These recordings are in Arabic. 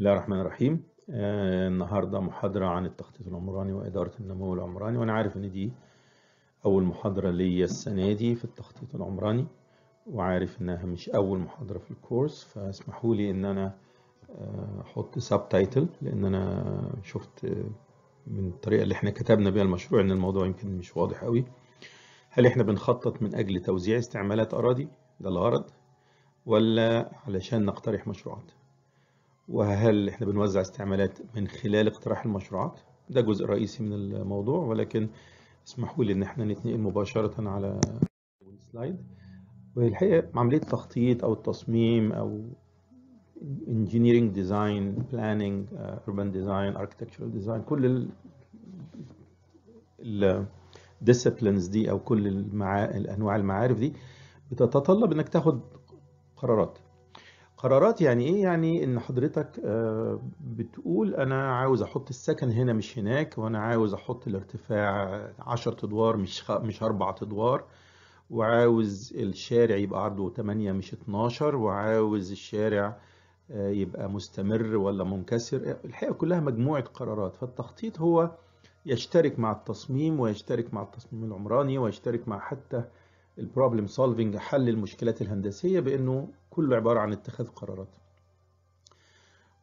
بسم الله الرحمن الرحيم آه النهارده محاضرة عن التخطيط العمراني وإدارة النمو العمراني وأنا عارف إن دي أول محاضرة ليا السنة دي في التخطيط العمراني وعارف إنها مش أول محاضرة في الكورس فاسمحوا لي إن أنا آه، أحط سب تايتل لأن أنا شفت آه، من الطريقة اللي إحنا كتبنا بيها المشروع إن الموضوع يمكن مش واضح أوي هل إحنا بنخطط من أجل توزيع استعمالات أراضي ده الغرض ولا علشان نقترح مشروعات وهل احنا بنوزع استعمالات من خلال اقتراح المشروعات ده جزء رئيسي من الموضوع ولكن اسمحوا لي ان احنا نتنقل مباشره على السلايد والحقيقه عمليه تخطيط او التصميم او engineering design planning uh, urban design architectural design كل ال disciplines دي او كل المعا... انواع المعارف دي بتتطلب انك تاخد قرارات قرارات يعني ايه يعني ان حضرتك آه، بتقول انا عاوز احط السكن هنا مش هناك وانا عاوز احط الارتفاع 10 ادوار مش خ... مش 4 ادوار وعاوز الشارع يبقى عرضه 8 مش 12 وعاوز الشارع آه، يبقى مستمر ولا منكسر الحقيقة كلها مجموعة قرارات فالتخطيط هو يشترك مع التصميم ويشترك مع التصميم العمراني ويشترك مع حتى البروبلم سولفنج حل المشكلات الهندسية بأنه كله عبارة عن اتخاذ قرارات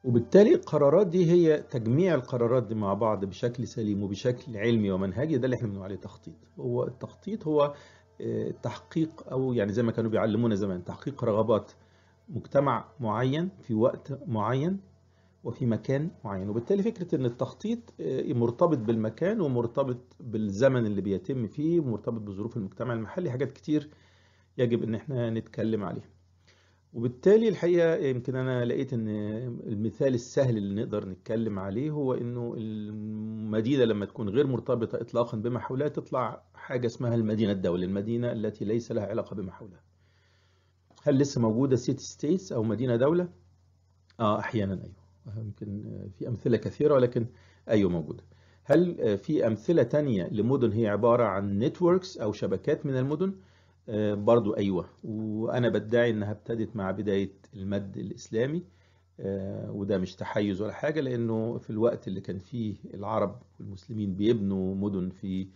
وبالتالي القرارات دي هي تجميع القرارات دي مع بعض بشكل سليم وبشكل علمي ومنهجي ده اللي احنا بنقول عليه تخطيط هو التخطيط هو آه، تحقيق او يعني زي ما كانوا بيعلمونا زمان تحقيق رغبات مجتمع معين في وقت معين وفي مكان معين وبالتالي فكرة ان التخطيط آه، مرتبط بالمكان ومرتبط بالزمن اللي بيتم فيه ومرتبط بظروف المجتمع المحلي حاجات كتير يجب ان احنا نتكلم عليها وبالتالي الحقيقة يمكن أنا لقيت إن المثال السهل اللي نقدر نتكلم عليه هو إنه المدينة لما تكون غير مرتبطة إطلاقا بما حولها تطلع حاجة اسمها المدينة الدولة المدينة التي ليس لها علاقة بما حولها هل لسه موجودة سيتي ستيتس أو مدينة دولة؟ آه أحيانا أيوه يمكن في أمثلة كثيرة ولكن أيوه موجودة هل في أمثلة تانية لمدن هي عبارة عن نتوركس أو شبكات من المدن؟ آه، برضو أيوة وأنا بدعي إنها ابتدت مع بداية المد الإسلامي آه، وده مش تحيز ولا حاجة لأنه في الوقت اللي كان فيه العرب والمسلمين بيبنوا مدن في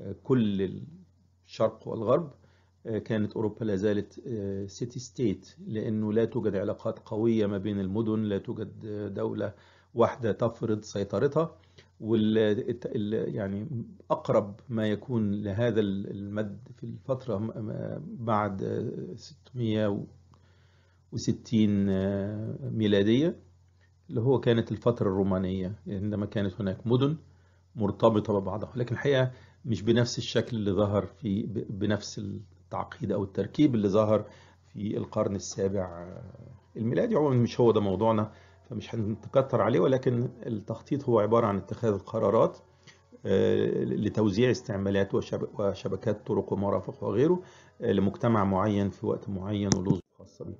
آه، كل الشرق والغرب كانت أوروبا لا زالت سيتي ستيت لأنه لا توجد علاقات قوية ما بين المدن لا توجد دولة واحدة تفرض سيطرتها وال يعني اقرب ما يكون لهذا المد في الفتره بعد 660 ميلاديه اللي هو كانت الفتره الرومانيه عندما كانت هناك مدن مرتبطه ببعضها لكن الحقيقه مش بنفس الشكل اللي ظهر في بنفس التعقيد او التركيب اللي ظهر في القرن السابع الميلادي عموما مش هو ده موضوعنا فمش هنتكتر عليه ولكن التخطيط هو عبارة عن اتخاذ القرارات آه، لتوزيع استعمالات وشبكات طرق ومرافق وغيره آه، لمجتمع معين في وقت معين ولوز خاصة بيه.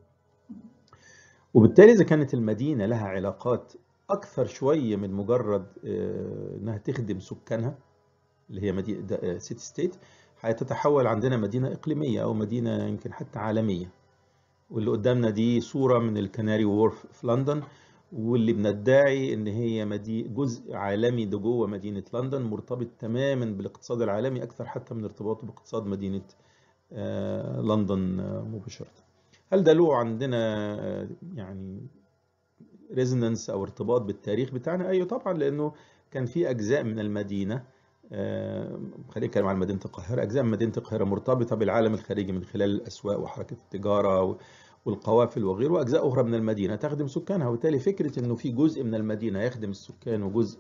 وبالتالي إذا كانت المدينة لها علاقات أكثر شوية من مجرد آه، إنها تخدم سكانها اللي هي مدينة سيتي ستيت هتتحول عندنا مدينة إقليمية أو مدينة يمكن حتى عالمية واللي قدامنا دي صورة من الكناري وورف في لندن واللي بندعي ان هي مدي جزء عالمي ده جوه مدينه لندن مرتبط تماما بالاقتصاد العالمي اكثر حتى من ارتباطه باقتصاد مدينه آه، لندن آه، مباشره. هل ده له عندنا آه، يعني ريزوننس او ارتباط بالتاريخ بتاعنا؟ ايوه طبعا لانه كان في اجزاء من المدينه خلينا نتكلم عن مدينه القاهره، اجزاء من مدينه القاهره مرتبطه بالعالم الخارجي من خلال الاسواق وحركه التجاره والقوافل وغيره وأجزاء أخرى من المدينة تخدم سكانها وبالتالي فكرة أنه في جزء من المدينة يخدم السكان وجزء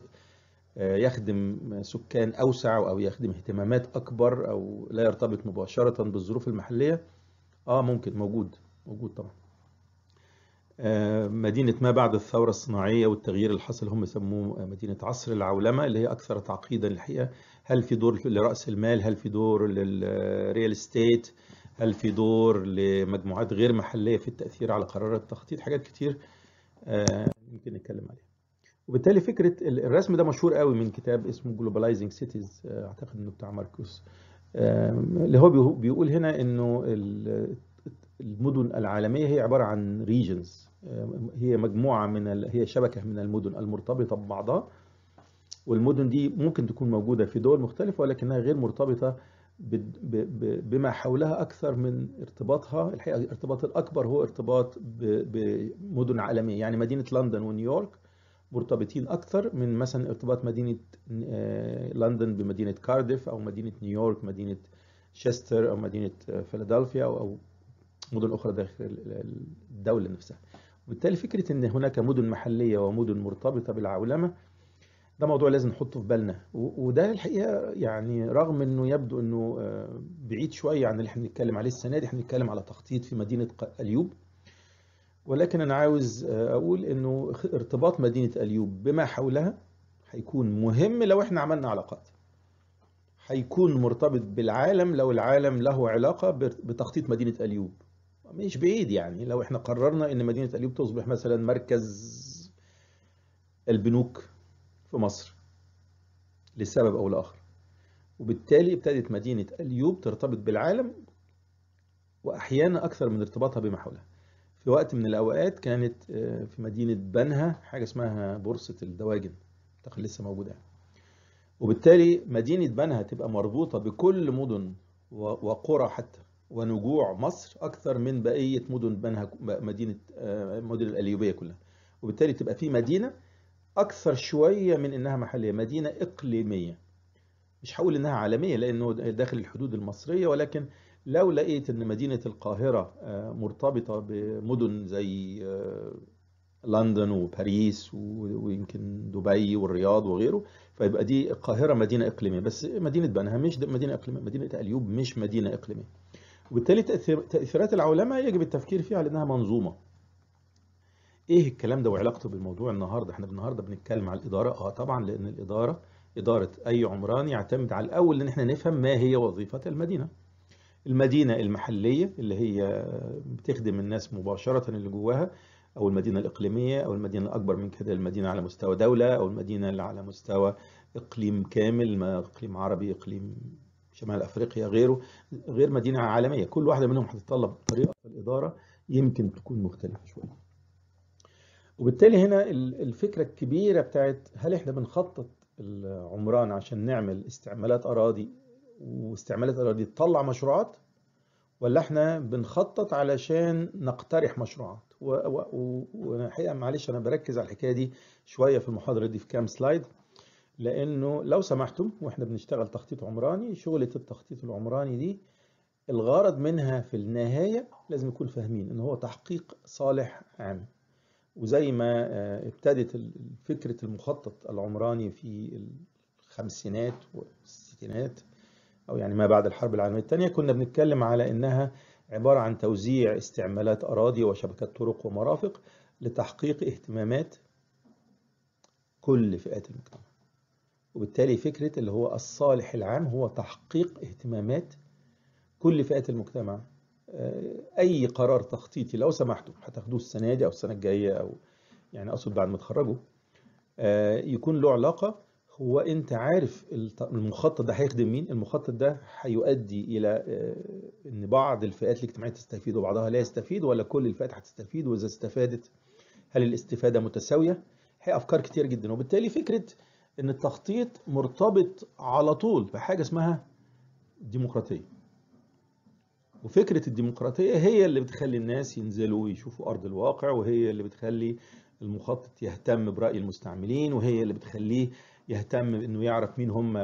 آه، يخدم سكان أوسع أو يخدم اهتمامات أكبر أو لا يرتبط مباشرة بالظروف المحلية آه ممكن موجود موجود طبعا آه، مدينة ما بعد الثورة الصناعية والتغيير اللي حصل هم سموه مدينة عصر العولمة اللي هي أكثر تعقيدا الحقيقة هل في دور لرأس المال هل في دور للريال استيت هل في دور لمجموعات غير محلية في التأثير على قرار التخطيط حاجات كتير ممكن آه، نتكلم عليها وبالتالي فكرة الرسم ده مشهور قوي من كتاب اسمه جلوبالايزنج آه، سيتيز اعتقد انه بتاع ماركوس آه، اللي هو بيقول هنا انه المدن العالمية هي عبارة عن ريجنز هي مجموعة من هي شبكة من المدن المرتبطة ببعضها والمدن دي ممكن تكون موجودة في دول مختلفة ولكنها غير مرتبطة بما حولها أكثر من ارتباطها الحقيقة الارتباط الأكبر هو ارتباط بمدن عالمية يعني مدينة لندن ونيويورك مرتبطين أكثر من مثلا ارتباط مدينة آه، لندن بمدينة كارديف أو مدينة نيويورك مدينة شستر أو مدينة آه، فيلادلفيا أو مدن أخرى داخل الدولة نفسها وبالتالي فكرة أن هناك مدن محلية ومدن مرتبطة بالعولمة ده موضوع لازم نحطه في بالنا وده الحقيقه يعني رغم انه يبدو انه آه، بعيد شويه عن اللي احنا بنتكلم عليه السنه دي احنا بنتكلم على تخطيط في مدينه اليوب ولكن انا عاوز آه، اقول انه ارتباط مدينه اليوب بما حولها هيكون مهم لو احنا عملنا علاقات هيكون مرتبط بالعالم لو العالم له علاقه بتخطيط مدينه اليوب مش بعيد يعني لو احنا قررنا ان مدينه اليوب تصبح مثلا مركز البنوك في مصر لسبب أو لآخر وبالتالي ابتدت مدينة اليوب ترتبط بالعالم وأحيانا أكثر من ارتباطها بما حولها في وقت من الأوقات كانت آه، في مدينة بنها حاجة اسمها بورصة الدواجن أعتقد لسه موجودة وبالتالي مدينة بنها تبقى مربوطة بكل مدن وقرى حتى ونجوع مصر أكثر من بقية مدن بنها مدينة آه، مدن الأليوبية كلها وبالتالي تبقى في مدينة أكثر شوية من إنها محلية مدينة إقليمية مش هقول إنها عالمية لأنه داخل الحدود المصرية ولكن لو لقيت إن مدينة القاهرة آه، مرتبطة بمدن زي آه، لندن وباريس ويمكن دبي والرياض وغيره فيبقى دي القاهرة مدينة إقليمية بس مدينة بنها مش مدينة إقليمية مدينة أليوب مش مدينة إقليمية وبالتالي تأثيرات العولمة يجب التفكير فيها لأنها منظومة ايه الكلام ده وعلاقته بالموضوع النهارده احنا النهارده بنتكلم على الاداره اه طبعا لان الاداره اداره اي عمران يعتمد على الاول ان احنا نفهم ما هي وظيفه المدينه المدينه المحليه اللي هي بتخدم الناس مباشره اللي جواها او المدينه الاقليميه او المدينه الاكبر من كده المدينه على مستوى دوله او المدينه اللي على مستوى اقليم كامل ما اقليم عربي اقليم شمال افريقيا غيره غير مدينه عالميه كل واحده منهم هتتطلب طريقه في الاداره يمكن تكون مختلفه شويه وبالتالي هنا الفكرة الكبيرة بتاعت هل احنا بنخطط العمران عشان نعمل استعمالات أراضي واستعمالات أراضي تطلع مشروعات ولا احنا بنخطط علشان نقترح مشروعات والحقيقة معلش أنا بركز على الحكاية دي شوية في المحاضرة دي في كام سلايد لأنه لو سمحتم واحنا بنشتغل تخطيط عمراني شغلة التخطيط العمراني دي الغرض منها في النهاية لازم نكون فاهمين إن هو تحقيق صالح عام وزي ما آه، ابتدت فكرة المخطط العمراني في الخمسينات والستينات أو يعني ما بعد الحرب العالمية الثانية كنا بنتكلم على إنها عبارة عن توزيع استعمالات أراضي وشبكات طرق ومرافق لتحقيق اهتمامات كل فئات المجتمع وبالتالي فكرة اللي هو الصالح العام هو تحقيق اهتمامات كل فئات المجتمع آه، اي قرار تخطيطي لو سمحتوا هتاخدوه السنه دي او السنه الجايه او يعني اقصد بعد ما تخرجوا آه، يكون له علاقه هو انت عارف المخطط ده هيخدم مين المخطط ده هيؤدي الى آه، ان بعض الفئات الاجتماعيه تستفيد وبعضها لا يستفيد ولا كل الفئات هتستفيد واذا استفادت هل الاستفاده متساويه هي افكار كتير جدا وبالتالي فكره ان التخطيط مرتبط على طول بحاجه اسمها ديمقراطيه وفكرة الديمقراطية هي اللي بتخلي الناس ينزلوا ويشوفوا أرض الواقع وهي اللي بتخلي المخطط يهتم برأي المستعملين وهي اللي بتخليه يهتم بأنه يعرف مين هم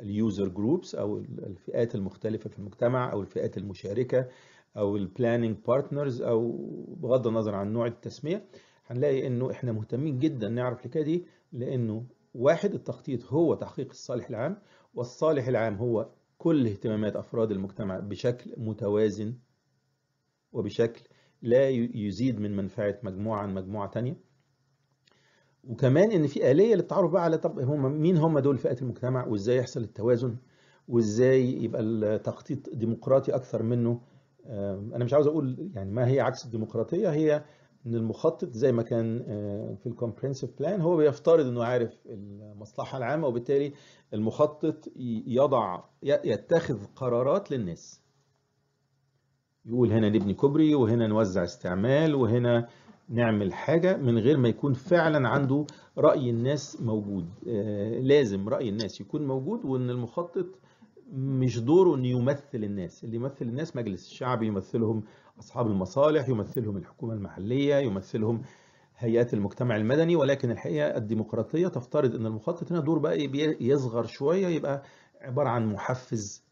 اليوزر جروبس أو الفئات المختلفة في المجتمع أو الفئات المشاركة أو البلاننج بارتنرز أو بغض النظر عن نوع التسمية هنلاقي أنه إحنا مهتمين جدا نعرف الحكاية دي لأنه واحد التخطيط هو تحقيق الصالح العام والصالح العام هو كل اهتمامات أفراد المجتمع بشكل متوازن وبشكل لا يزيد من منفعة مجموعة عن مجموعة تانية وكمان ان في آلية للتعرف بقى على طب هم مين هم دول فئات المجتمع وازاي يحصل التوازن وازاي يبقى التخطيط ديمقراطي اكثر منه انا مش عاوز اقول يعني ما هي عكس الديمقراطية هي ان المخطط زي ما كان آه، في الكومبرينسيف بلان هو بيفترض انه عارف المصلحه العامه وبالتالي المخطط يضع يتخذ قرارات للناس يقول هنا نبني كوبري وهنا نوزع استعمال وهنا نعمل حاجه من غير ما يكون فعلا عنده راي الناس موجود آه، لازم راي الناس يكون موجود وان المخطط مش دوره انه يمثل الناس اللي يمثل الناس مجلس الشعب يمثلهم أصحاب المصالح يمثلهم الحكومة المحلية يمثلهم هيئات المجتمع المدني ولكن الحقيقة الديمقراطية تفترض أن المخطط هنا دور بقى يصغر شوية يبقى عبارة عن محفز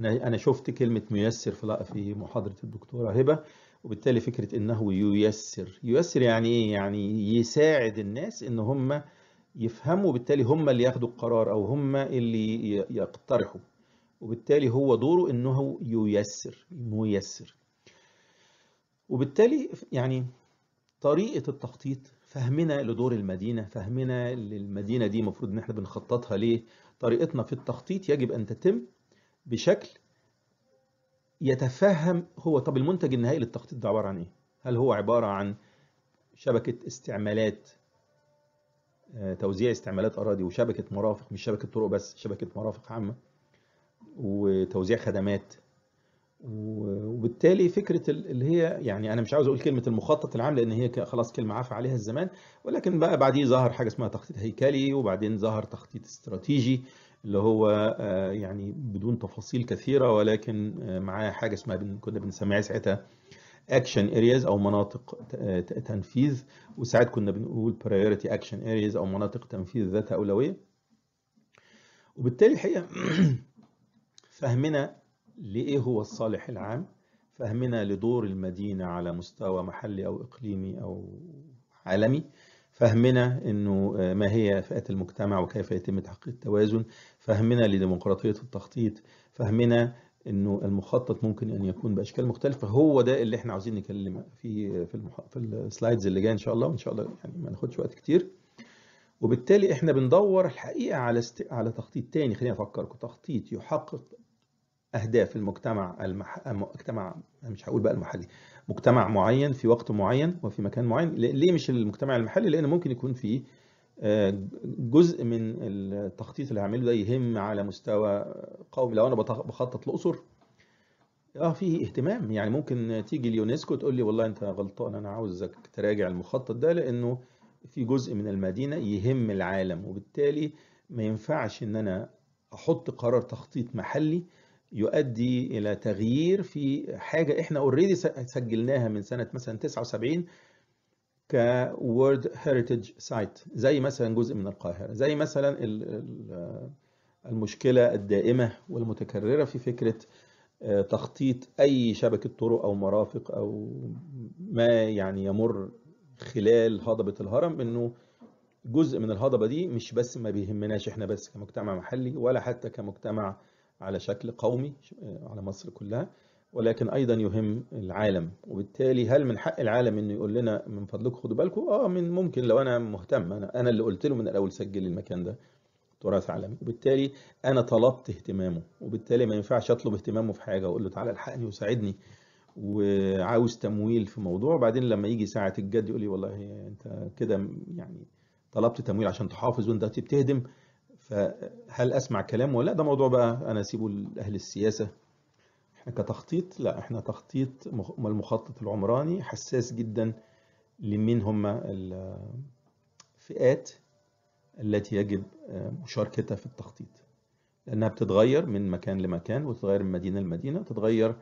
أنا أنا شفت كلمة ميسر في محاضرة الدكتورة هبة وبالتالي فكرة أنه ييسر ييسر يعني إيه؟ يعني يساعد الناس أن هم يفهموا وبالتالي هم اللي ياخدوا القرار أو هم اللي يقترحوا وبالتالي هو دوره أنه ييسر ميسر وبالتالي يعني طريقة التخطيط فهمنا لدور المدينة فهمنا للمدينة دي المفروض ان احنا بنخططها ليه طريقتنا في التخطيط يجب ان تتم بشكل يتفهم هو طب المنتج النهائي للتخطيط ده عبارة عن ايه هل هو عبارة عن شبكة استعمالات آه، توزيع استعمالات أراضي وشبكة مرافق مش شبكة طرق بس شبكة مرافق عامة وتوزيع خدمات وبالتالي فكره اللي هي يعني انا مش عاوز اقول كلمه المخطط العام لان هي خلاص كلمه عفى عليها الزمان ولكن بقى بعديه ظهر حاجه اسمها تخطيط هيكلي وبعدين ظهر تخطيط استراتيجي اللي هو آه، يعني بدون تفاصيل كثيره ولكن آه، معاه حاجه اسمها كنا بنسميها ساعتها اكشن ارياز او مناطق آه، تنفيذ وساعات كنا بنقول برايورتي اكشن ارياز او مناطق تنفيذ ذات اولويه وبالتالي الحقيقه فهمنا لإيه هو الصالح العام فهمنا لدور المدينة على مستوى محلي أو إقليمي أو عالمي فهمنا انه آه، ما هي فئات المجتمع وكيف يتم تحقيق التوازن فهمنا لديمقراطيه التخطيط فهمنا انه المخطط ممكن ان يكون باشكال مختلفه هو ده اللي احنا عاوزين نتكلم فيه في المح... في السلايدز اللي جايه ان شاء الله وان شاء الله يعني ما ناخدش وقت كتير وبالتالي احنا بندور الحقيقه على است... على تخطيط تاني خلينا أفكركم تخطيط يحقق أهداف المجتمع المح... مجتمع مش هقول بقى المحلي مجتمع معين في وقت معين وفي مكان معين ليه مش المجتمع المحلي لأن ممكن يكون في آه، جزء من التخطيط اللي هعمله ده يهم على مستوى قومي لو أنا بخطط لاسر اه في اهتمام يعني ممكن تيجي اليونسكو تقول لي والله انت غلطان انا عاوزك تراجع المخطط ده لانه في جزء من المدينه يهم العالم وبالتالي ما ينفعش ان انا احط قرار تخطيط محلي يؤدي الى تغيير في حاجه احنا اوريدي سجلناها من سنه مثلا 79 World Heritage سايت زي مثلا جزء من القاهره زي مثلا المشكله الدائمه والمتكرره في فكره آه، تخطيط اي شبكه طرق او مرافق او ما يعني يمر خلال هضبه الهرم انه جزء من الهضبه دي مش بس ما بيهمناش احنا بس كمجتمع محلي ولا حتى كمجتمع على شكل قومي آه، على مصر كلها ولكن ايضا يهم العالم وبالتالي هل من حق العالم انه يقول لنا من فضلكم خدوا بالكم اه من ممكن لو انا مهتم انا انا اللي قلت له من الاول سجل المكان ده تراث عالمي وبالتالي انا طلبت اهتمامه وبالتالي ما ينفعش اطلب اهتمامه في حاجه واقول له تعالى الحقني وساعدني وعاوز تمويل في موضوع وبعدين لما يجي ساعه الجد يقول لي والله انت كده يعني طلبت تمويل عشان تحافظ وانت بتهدم فهل اسمع كلام ولا ده موضوع بقى انا اسيبه لاهل السياسه احنا كتخطيط لا احنا تخطيط المخطط العمراني حساس جدا لمين هم الفئات التي يجب آه، مشاركتها في التخطيط لانها بتتغير من مكان لمكان وتتغير من مدينه لمدينه وتتغير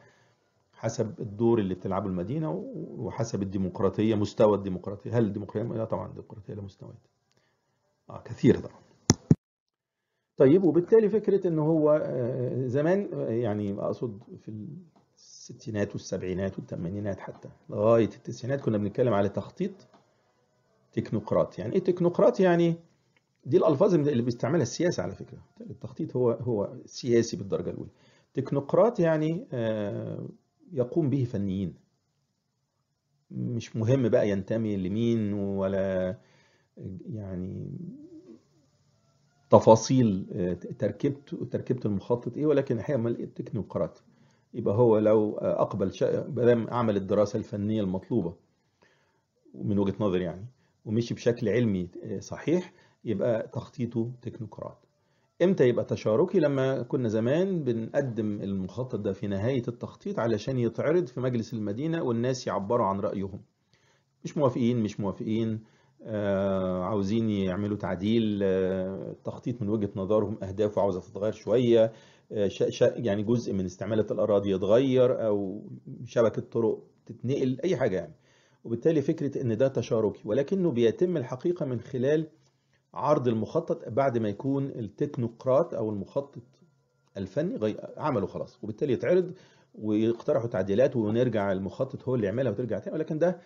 حسب الدور اللي بتلعبه المدينه وحسب الديمقراطيه مستوى الديمقراطيه هل الديمقراطيه لا طبعا الديمقراطيه لها مستويات اه كثير طبعا طيب وبالتالي فكرة ان هو آه، زمان آه، يعني اقصد في الستينات والسبعينات والثمانينات حتى لغاية التسعينات كنا بنتكلم على تخطيط تكنوقراطي يعني ايه تكنوقراطي يعني دي الالفاظ اللي بيستعملها السياسه على فكره التخطيط هو هو سياسي بالدرجه الاولى تكنوقراط يعني آه، يقوم به فنيين مش مهم بقى ينتمي لمين ولا يعني تفاصيل آه، تركيبته تركيبه المخطط ايه ولكن هيعمل التكنوقراط يبقى هو لو آه، اقبل بدل عمل الدراسه الفنيه المطلوبه من وجهه نظر يعني ومشي بشكل علمي آه، صحيح يبقى تخطيطه تكنوقراط امتى يبقى تشاركي لما كنا زمان بنقدم المخطط ده في نهايه التخطيط علشان يتعرض في مجلس المدينه والناس يعبروا عن رايهم مش موافقين مش موافقين آه، عاوزين يعملوا تعديل التخطيط آه، من وجهه نظرهم اهدافه عاوزه تتغير شويه آه، يعني جزء من استعمالات الاراضي يتغير او شبكه طرق تتنقل اي حاجه يعني وبالتالي فكره ان ده تشاركي ولكنه بيتم الحقيقه من خلال عرض المخطط بعد ما يكون التكنوقراط او المخطط الفني عمله خلاص وبالتالي يتعرض ويقترحوا تعديلات ونرجع المخطط هو اللي يعملها وترجع تاني ولكن ده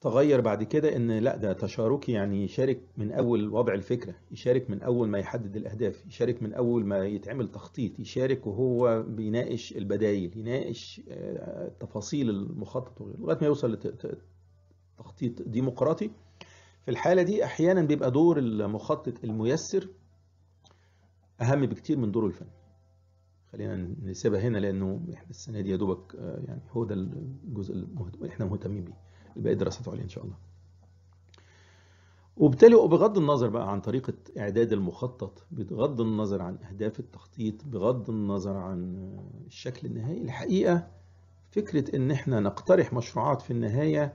تغير بعد كده ان لا ده تشاركي يعني يشارك من اول وضع الفكره يشارك من اول ما يحدد الاهداف يشارك من اول ما يتعمل تخطيط يشارك وهو بيناقش البدايل يناقش آه، تفاصيل المخطط لغايه ما يوصل لتخطيط ديمقراطي في الحاله دي احيانا بيبقى دور المخطط الميسر اهم بكتير من دور الفني خلينا نسيبها هنا لانه احنا السنه دي يا دوبك آه، يعني هو ده الجزء اللي احنا مهتمين بيه باقي دراسات عليا ان شاء الله وبالتالي وبغض النظر بقى عن طريقة إعداد المخطط بغض النظر عن أهداف التخطيط بغض النظر عن الشكل النهائي الحقيقة فكرة إن إحنا نقترح مشروعات في النهاية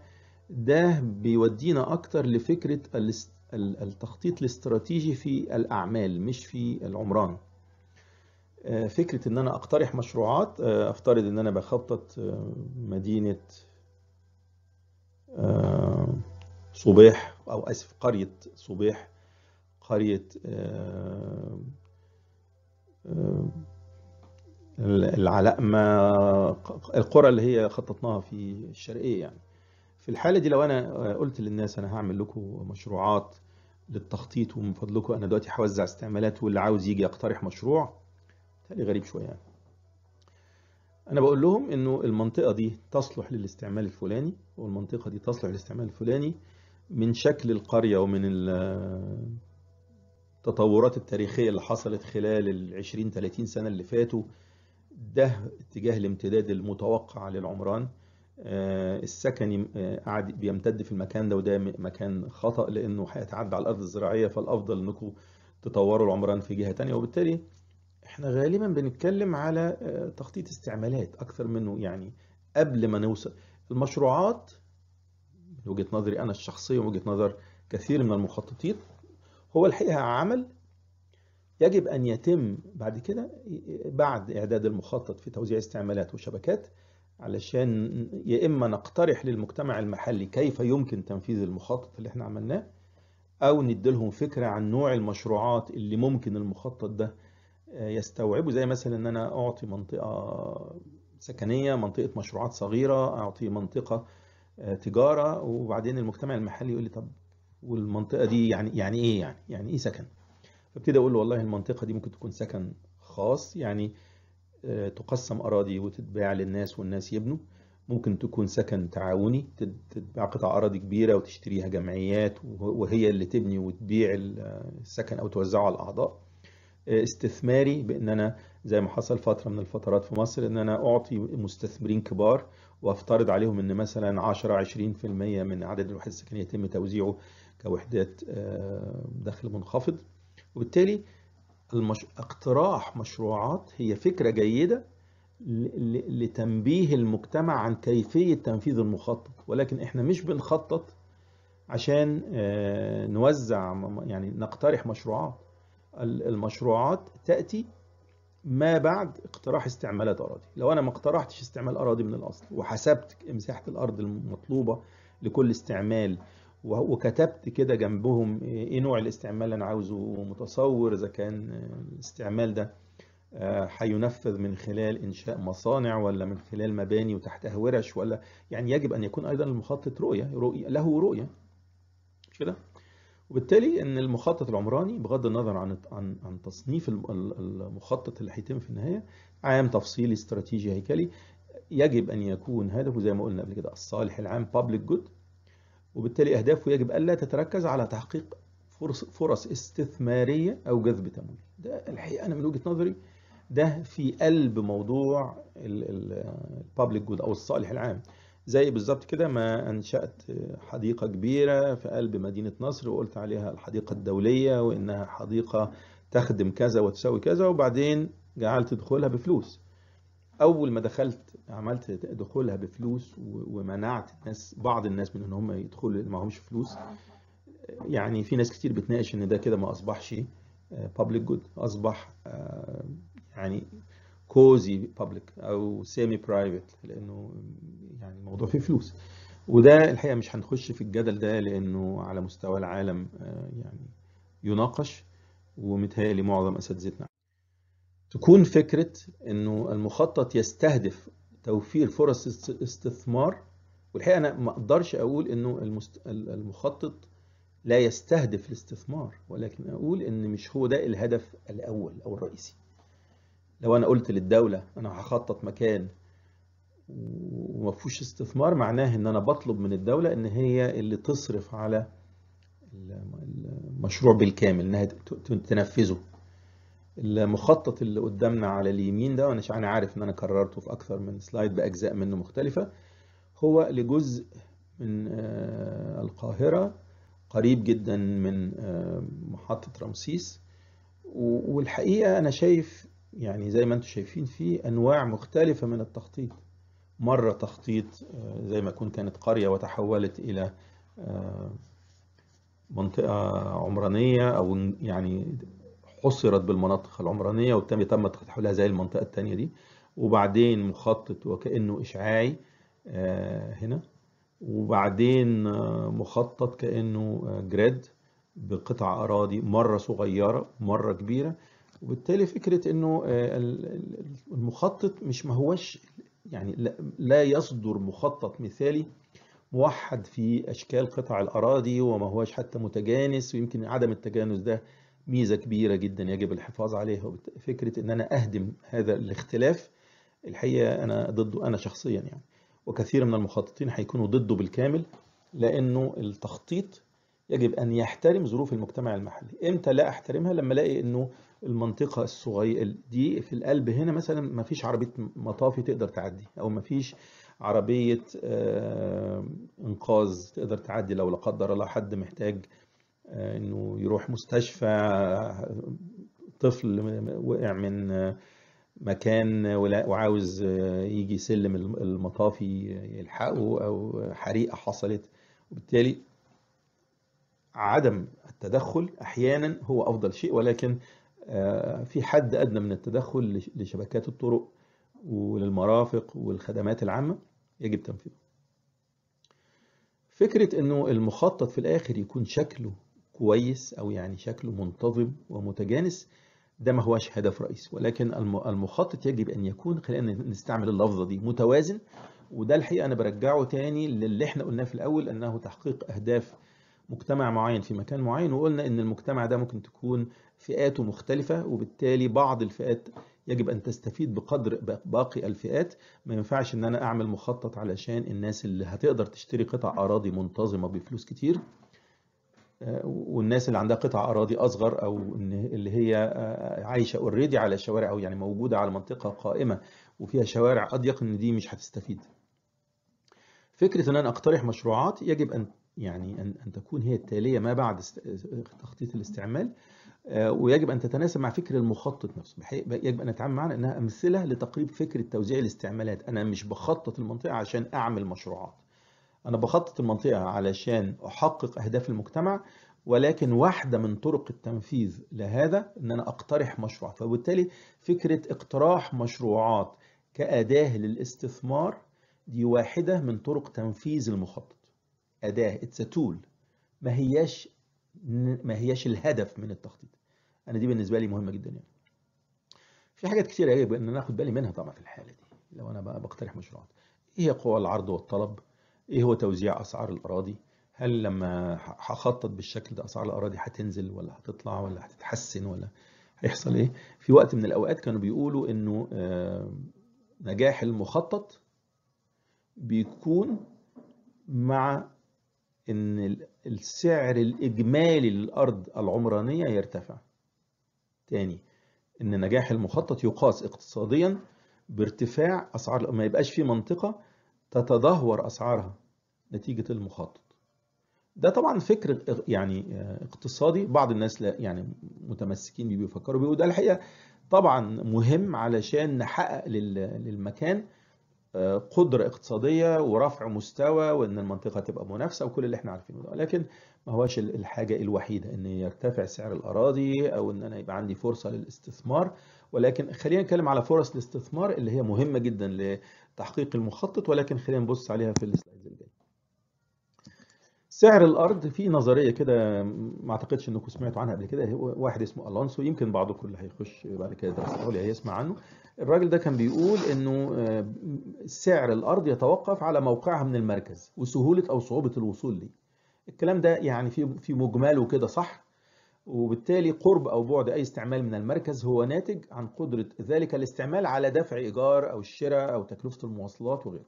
ده بيودينا أكتر لفكرة التخطيط الاستراتيجي في الأعمال مش في العمران آه، فكرة إن أنا أقترح مشروعات آه، أفترض إن أنا بخطط آه، مدينة آه، صبيح أو أسف قرية صبيح قرية آه، آه، العلقمة القرى اللي هي خططناها في الشرقية يعني في الحالة دي لو أنا قلت للناس أنا هعمل لكم مشروعات للتخطيط ومن فضلكم أنا دلوقتي هوزع استعمالات واللي عاوز يجي يقترح مشروع تالي غريب شوية يعني انا بقول لهم انه المنطقه دي تصلح للاستعمال الفلاني والمنطقه دي تصلح للاستعمال الفلاني من شكل القريه ومن التطورات التاريخيه اللي حصلت خلال ال 20 30 سنه اللي فاتوا ده اتجاه الامتداد المتوقع للعمران آه، السكني آه، قاعد بيمتد في المكان ده وده مكان خطأ لأنه هيتعدى على الأرض الزراعية فالأفضل أنكم تطوروا العمران في جهة تانية وبالتالي احنا غالبا بنتكلم على آه، تخطيط استعمالات اكثر منه يعني قبل ما نوصل المشروعات من وجهه نظري انا الشخصيه ووجهه نظر كثير من المخططين هو الحقيقه عمل يجب ان يتم بعد كده بعد اعداد المخطط في توزيع استعمالات وشبكات علشان يا اما نقترح للمجتمع المحلي كيف يمكن تنفيذ المخطط اللي احنا عملناه او نديلهم فكره عن نوع المشروعات اللي ممكن المخطط ده يستوعبوا زي مثلا ان انا اعطي منطقه سكنيه منطقه مشروعات صغيره اعطي منطقه آه، تجاره وبعدين المجتمع المحلي يقول لي طب والمنطقه دي يعني يعني ايه يعني يعني ايه سكن فابتدي اقول له والله المنطقه دي ممكن تكون سكن خاص يعني آه، تقسم اراضي وتتباع للناس والناس يبنوا ممكن تكون سكن تعاوني تتباع قطع اراضي كبيره وتشتريها جمعيات وهي اللي تبني وتبيع آه، السكن او توزعه على الاعضاء استثماري بان انا زي ما حصل فتره من الفترات في مصر ان انا اعطي مستثمرين كبار وافترض عليهم ان مثلا 10 20% من عدد الوحدات السكنيه يتم توزيعه كوحدات آه، دخل منخفض وبالتالي المش... اقتراح مشروعات هي فكره جيده ل... لتنبيه المجتمع عن كيفيه تنفيذ المخطط ولكن احنا مش بنخطط عشان آه، نوزع يعني نقترح مشروعات المشروعات تأتي ما بعد اقتراح استعمالات أراضي لو أنا ما اقترحتش استعمال أراضي من الأصل وحسبت مساحة الأرض المطلوبة لكل استعمال وكتبت كده جنبهم ايه نوع الاستعمال اللي انا عاوزه متصور اذا كان الاستعمال ده آه، هينفذ من خلال انشاء مصانع ولا من خلال مباني وتحتها ورش ولا يعني يجب ان يكون ايضا المخطط رؤيه رؤيه له رؤيه مش كده وبالتالي ان المخطط العمراني بغض النظر عن عن عن تصنيف المخطط اللي هيتم في النهايه عام تفصيلي استراتيجي هيكلي يجب ان يكون هدفه زي ما قلنا قبل كده الصالح العام public جود وبالتالي اهدافه يجب الا تتركز على تحقيق فرص فرص استثماريه او جذب تمويل ده الحقيقه انا من وجهه نظري ده في قلب موضوع البابليك جود او الصالح العام زي بالظبط كده ما أنشأت حديقة كبيرة في قلب مدينة نصر وقلت عليها الحديقة الدولية وإنها حديقة تخدم كذا وتساوي كذا وبعدين جعلت دخولها بفلوس أول ما دخلت عملت دخولها بفلوس ومنعت الناس بعض الناس من إن هم يدخلوا اللي معهمش فلوس يعني في ناس كتير بتناقش إن ده كده ما أصبحش آه، public good أصبح آه، يعني كوزي public أو سيمي برايفت لأنه يعني الموضوع فيه فلوس وده الحقيقه مش هنخش في الجدل ده لانه على مستوى العالم آه، يعني يناقش ومتهيألي معظم اساتذتنا تكون فكره انه المخطط يستهدف توفير فرص استثمار والحقيقه انا ما اقدرش اقول انه المست... المخطط لا يستهدف الاستثمار ولكن اقول ان مش هو ده الهدف الاول او الرئيسي لو انا قلت للدوله انا هخطط مكان وما فيهوش استثمار معناه ان انا بطلب من الدولة ان هي اللي تصرف على المشروع بالكامل انها تنفذه المخطط اللي قدامنا على اليمين ده وانا انا عارف ان انا كررته في اكثر من سلايد باجزاء منه مختلفة هو لجزء من آه، القاهرة قريب جدا من آه، محطة رمسيس والحقيقة أنا شايف يعني زي ما انتم شايفين في أنواع مختلفة من التخطيط مر تخطيط آه، زي ما يكون كانت قرية وتحولت إلى آه، منطقة عمرانية أو يعني حصرت بالمناطق العمرانية وتم تم تحولها زي المنطقة التانية دي وبعدين مخطط وكأنه إشعاعي آه، هنا وبعدين مخطط كأنه جريد بقطع أراضي مرة صغيرة مرة كبيرة وبالتالي فكرة أنه المخطط مش ما هوش يعني لا يصدر مخطط مثالي موحد في أشكال قطع الأراضي وما هوش حتى متجانس ويمكن عدم التجانس ده ميزة كبيرة جدا يجب الحفاظ عليها فكرة أن أنا أهدم هذا الاختلاف الحقيقة أنا ضده أنا شخصيا يعني وكثير من المخططين هيكونوا ضده بالكامل لأنه التخطيط يجب أن يحترم ظروف المجتمع المحلي إمتى لا أحترمها لما ألاقي أنه المنطقة الصغيرة دي في القلب هنا مثلا ما فيش عربية مطافي تقدر تعدي أو ما فيش عربية آه، إنقاذ تقدر تعدي لو لا قدر الله حد محتاج آه، إنه يروح مستشفى طفل وقع من مكان وعاوز آه، يجي سلم المطافي يلحقه أو حريقة حصلت وبالتالي عدم التدخل أحيانا هو أفضل شيء ولكن آه، في حد أدنى من التدخل لشبكات الطرق وللمرافق والخدمات العامة يجب تنفيذه فكرة أنه المخطط في الآخر يكون شكله كويس أو يعني شكله منتظم ومتجانس ده ما هوش هدف رئيسي ولكن المخطط يجب أن يكون خلينا نستعمل اللفظة دي متوازن وده الحقيقة أنا برجعه تاني للي احنا قلناه في الأول أنه تحقيق أهداف مجتمع معين في مكان معين وقلنا ان المجتمع ده ممكن تكون فئاته مختلفة وبالتالي بعض الفئات يجب ان تستفيد بقدر باقي الفئات ما ينفعش ان انا اعمل مخطط علشان الناس اللي هتقدر تشتري قطع اراضي منتظمة بفلوس كتير آه، والناس اللي عندها قطع اراضي اصغر او اللي هي آه، عايشه اوريدي على شوارع او يعني موجوده على منطقه قائمه وفيها شوارع اضيق ان دي مش هتستفيد. فكره ان انا اقترح مشروعات يجب ان يعني أن, أن تكون هي التالية ما بعد تخطيط الاستعمال آه، ويجب أن تتناسب مع فكر المخطط نفسه يجب أن نتعامل معنا أنها أمثلة لتقريب فكرة توزيع الاستعمالات أنا مش بخطط المنطقة عشان أعمل مشروعات أنا بخطط المنطقة علشان أحقق أهداف المجتمع ولكن واحدة من طرق التنفيذ لهذا أن أنا أقترح مشروع فبالتالي فكرة اقتراح مشروعات كأداة للاستثمار دي واحدة من طرق تنفيذ المخطط أداة اتس تول ما هياش ما هياش الهدف من التخطيط أنا دي بالنسبة لي مهمة جدا يعني في حاجات كتير يجب أن أنا أخد بالي منها طبعا في الحالة دي لو أنا بقى بقترح مشروعات إيه هي قوى العرض والطلب إيه هو توزيع أسعار الأراضي هل لما هخطط بالشكل ده أسعار الأراضي هتنزل ولا هتطلع ولا هتتحسن ولا هيحصل إيه في وقت من الأوقات كانوا بيقولوا إنه آه، نجاح المخطط بيكون مع ان السعر الاجمالي للارض العمرانيه يرتفع تاني ان نجاح المخطط يقاس اقتصاديا بارتفاع اسعار ما يبقاش في منطقه تتدهور اسعارها نتيجه المخطط ده طبعا فكر يعني آه، اقتصادي بعض الناس لا يعني متمسكين بيه بيفكروا بيه وده الحقيقه طبعا مهم علشان نحقق للمكان قدرة اقتصادية ورفع مستوى وإن المنطقة تبقى منافسة وكل اللي احنا عارفينه ده ولكن ما هوش الحاجة الوحيدة إن يرتفع سعر الأراضي أو إن أنا يبقى عندي فرصة للاستثمار ولكن خلينا نتكلم على فرص الاستثمار اللي هي مهمة جدا لتحقيق المخطط ولكن خلينا نبص عليها في السلايدز الجاي سعر الأرض في نظرية كده ما أعتقدش إنكم سمعتوا عنها قبل كده واحد اسمه ألونسو يمكن بعضكم اللي هيخش بعد كده درس العليا هيسمع عنه الراجل ده كان بيقول انه آه، سعر الارض يتوقف على موقعها من المركز وسهوله او صعوبه الوصول ليه الكلام ده يعني في في مجمله كده صح وبالتالي قرب او بعد اي استعمال من المركز هو ناتج عن قدره ذلك الاستعمال على دفع ايجار او الشراء او تكلفه المواصلات وغيره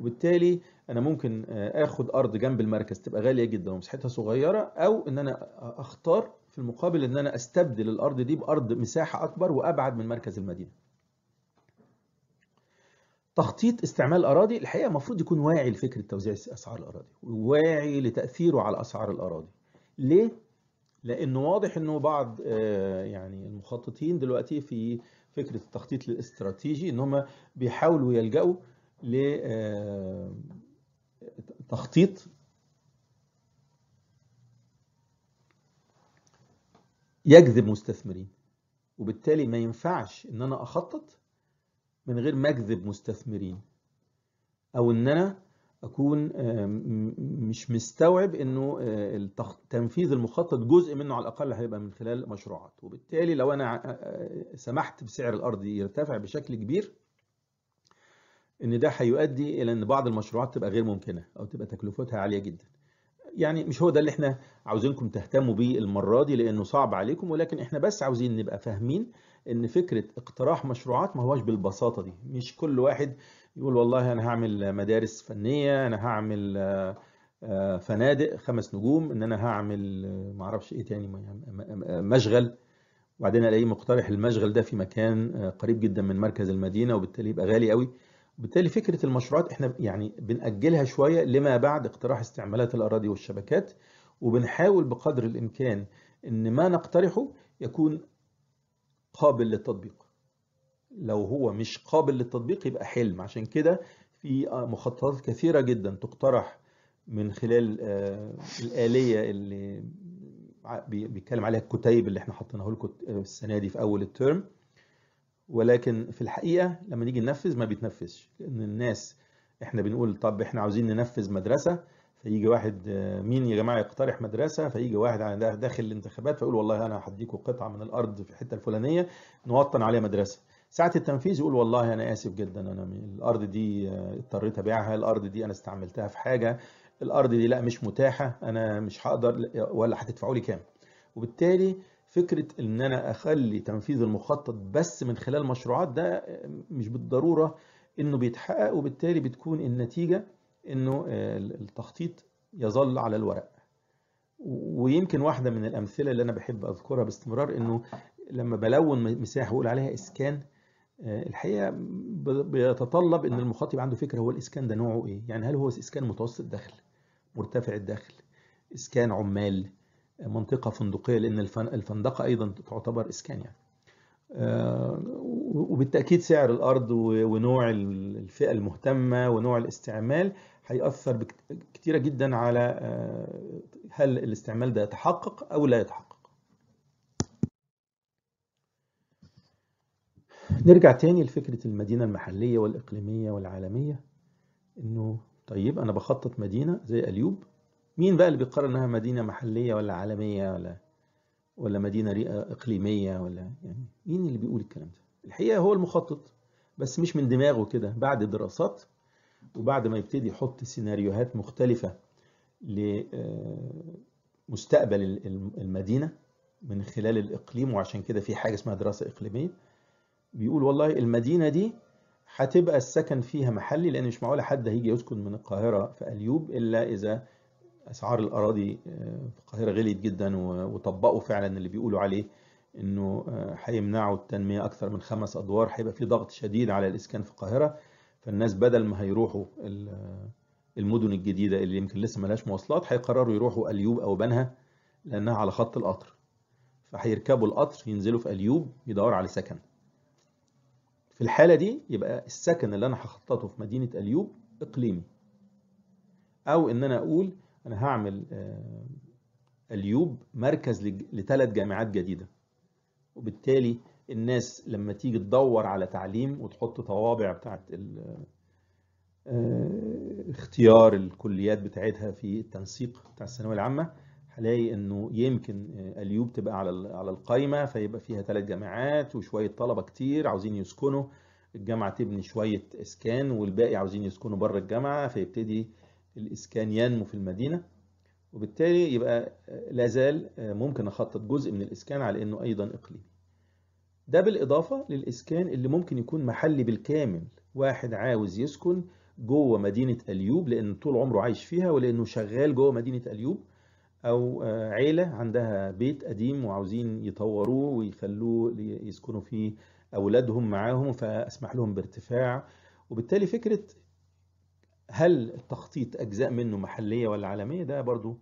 وبالتالي انا ممكن آه، اخد ارض جنب المركز تبقى غاليه جدا ومساحتها صغيره او ان انا اختار في المقابل ان انا استبدل الارض دي بارض مساحه اكبر وابعد من مركز المدينه تخطيط استعمال الاراضي الحقيقه المفروض يكون واعي لفكره توزيع اسعار الاراضي واعي لتاثيره على اسعار الاراضي ليه لانه واضح انه بعض آه، يعني المخططين دلوقتي في فكره التخطيط الاستراتيجي ان هم بيحاولوا يلجاوا لتخطيط آه، يجذب مستثمرين وبالتالي ما ينفعش ان انا اخطط من غير ما اكذب مستثمرين او ان انا اكون آه، مش مستوعب انه آه، تنفيذ المخطط جزء منه على الاقل هيبقى من خلال مشروعات وبالتالي لو انا آه، سمحت بسعر الارض يرتفع بشكل كبير ان ده هيؤدي الى ان بعض المشروعات تبقى غير ممكنه او تبقى تكلفتها عاليه جدا يعني مش هو ده اللي احنا عاوزينكم تهتموا بيه المره دي لانه صعب عليكم ولكن احنا بس عاوزين نبقى فاهمين ان فكره اقتراح مشروعات ما هواش بالبساطه دي مش كل واحد يقول والله انا هعمل مدارس فنيه انا هعمل آه، فنادق خمس نجوم ان انا هعمل آه، ما اعرفش ايه تاني يعني، آه، مشغل وبعدين الاقي مقترح المشغل ده في مكان قريب جدا من مركز المدينه وبالتالي يبقى غالي قوي وبالتالي فكره المشروعات احنا يعني بناجلها شويه لما بعد اقتراح استعمالات الاراضي والشبكات وبنحاول بقدر الامكان ان ما نقترحه يكون قابل للتطبيق لو هو مش قابل للتطبيق يبقى حلم عشان كده في مخططات كثيرة جدا تقترح من خلال آه، الآلية اللي بيتكلم عليها الكتيب اللي احنا حطيناه لكم آه، السنة دي في أول الترم ولكن في الحقيقة لما نيجي ننفذ ما بيتنفذش لأن الناس احنا بنقول طب احنا عاوزين ننفذ مدرسة فيجي واحد آه، مين يا جماعه يقترح مدرسه فيجي واحد على داخل الانتخابات فيقول والله انا هديكم قطعه من الارض في الحته الفلانيه نوطن عليها مدرسه ساعه التنفيذ يقول والله انا اسف جدا انا الارض دي آه، اضطريت ابيعها الارض دي انا استعملتها في حاجه الارض دي لا مش متاحه انا مش هقدر ولا هتدفعوا لي كام وبالتالي فكره ان انا اخلي تنفيذ المخطط بس من خلال مشروعات ده آه، مش بالضروره انه بيتحقق وبالتالي بتكون النتيجه انه التخطيط يظل على الورق ويمكن واحده من الامثله اللي انا بحب اذكرها باستمرار انه لما بلون مساحه واقول عليها اسكان آه، الحقيقه بيتطلب ان المخاطب عنده فكره هو الاسكان ده نوعه ايه يعني هل هو اسكان متوسط دخل مرتفع الدخل اسكان عمال آه، منطقه فندقيه لان الفندقه ايضا تعتبر اسكان يعني آه، وبالتاكيد سعر الارض ونوع الفئه المهتمه ونوع الاستعمال هيأثر كتيرة جدا على آه، هل الاستعمال ده يتحقق أو لا يتحقق نرجع تاني لفكرة المدينة المحلية والإقليمية والعالمية إنه طيب أنا بخطط مدينة زي أليوب مين بقى اللي بيقرر إنها مدينة محلية ولا عالمية ولا ولا مدينة إقليمية ولا يعني مين اللي بيقول الكلام ده؟ الحقيقة هو المخطط بس مش من دماغه كده بعد دراسات وبعد ما يبتدي يحط سيناريوهات مختلفة لمستقبل المدينة من خلال الإقليم وعشان كده في حاجة اسمها دراسة إقليمية بيقول والله المدينة دي هتبقى السكن فيها محلي لأن مش معقول حد هيجي يسكن من القاهرة في أليوب إلا إذا أسعار الأراضي آه، في القاهرة غليت جدا وطبقوا فعلا اللي بيقولوا عليه إنه آه، هيمنعوا التنمية أكثر من خمس أدوار هيبقى في ضغط شديد على الإسكان في القاهرة فالناس بدل ما هيروحوا المدن الجديدة اللي يمكن لسه ملهاش مواصلات هيقرروا يروحوا أليوب أو بنها لأنها على خط القطر فهيركبوا القطر ينزلوا في أليوب يدوروا على سكن في الحالة دي يبقى السكن اللي أنا هخططه في مدينة أليوب إقليمي أو إن أنا أقول أنا هعمل آه، أليوب مركز لثلاث جامعات جديدة وبالتالي الناس لما تيجي تدور على تعليم وتحط طوابع بتاعت آه، اختيار الكليات بتاعتها في التنسيق بتاع الثانويه العامه هلاقي انه يمكن اليوب تبقى على على القايمه فيبقى فيها ثلاث جامعات وشويه طلبه كتير عاوزين يسكنوا الجامعه تبني شويه اسكان والباقي عاوزين يسكنوا بره الجامعه فيبتدي الاسكان ينمو في المدينه وبالتالي يبقى آه، لا زال آه، ممكن اخطط جزء من الاسكان على انه ايضا اقليمي ده بالإضافة للإسكان اللي ممكن يكون محلي بالكامل واحد عاوز يسكن جوه مدينة أليوب لأن طول عمره عايش فيها ولأنه شغال جوه مدينة أليوب أو آه، عيلة عندها بيت قديم وعاوزين يطوروه ويخلوه يسكنوا فيه أولادهم معاهم فأسمح لهم بارتفاع وبالتالي فكرة هل التخطيط أجزاء منه محلية ولا عالمية ده برضو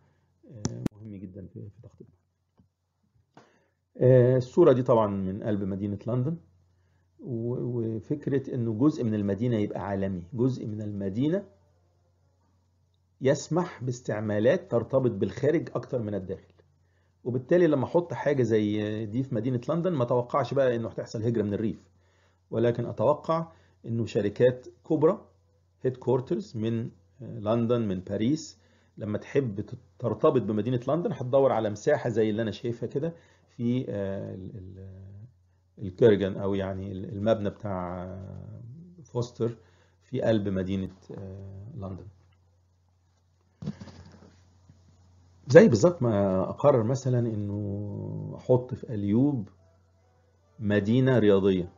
آه، مهم جدا في آه، الصورة دي طبعا من قلب مدينة لندن وفكرة انه جزء من المدينة يبقى عالمي جزء من المدينة يسمح باستعمالات ترتبط بالخارج اكتر من الداخل وبالتالي لما احط حاجة زي دي في مدينة لندن ما اتوقعش بقى انه هتحصل هجرة من الريف ولكن اتوقع انه شركات كبرى هيد كورترز من لندن من باريس لما تحب ترتبط بمدينة لندن هتدور على مساحة زي اللي انا شايفها كده في آه، الكيرجن او يعني المبنى بتاع آه، فوستر في قلب مدينه آه، لندن زي بالظبط ما اقرر مثلا انه احط في اليوب مدينه رياضيه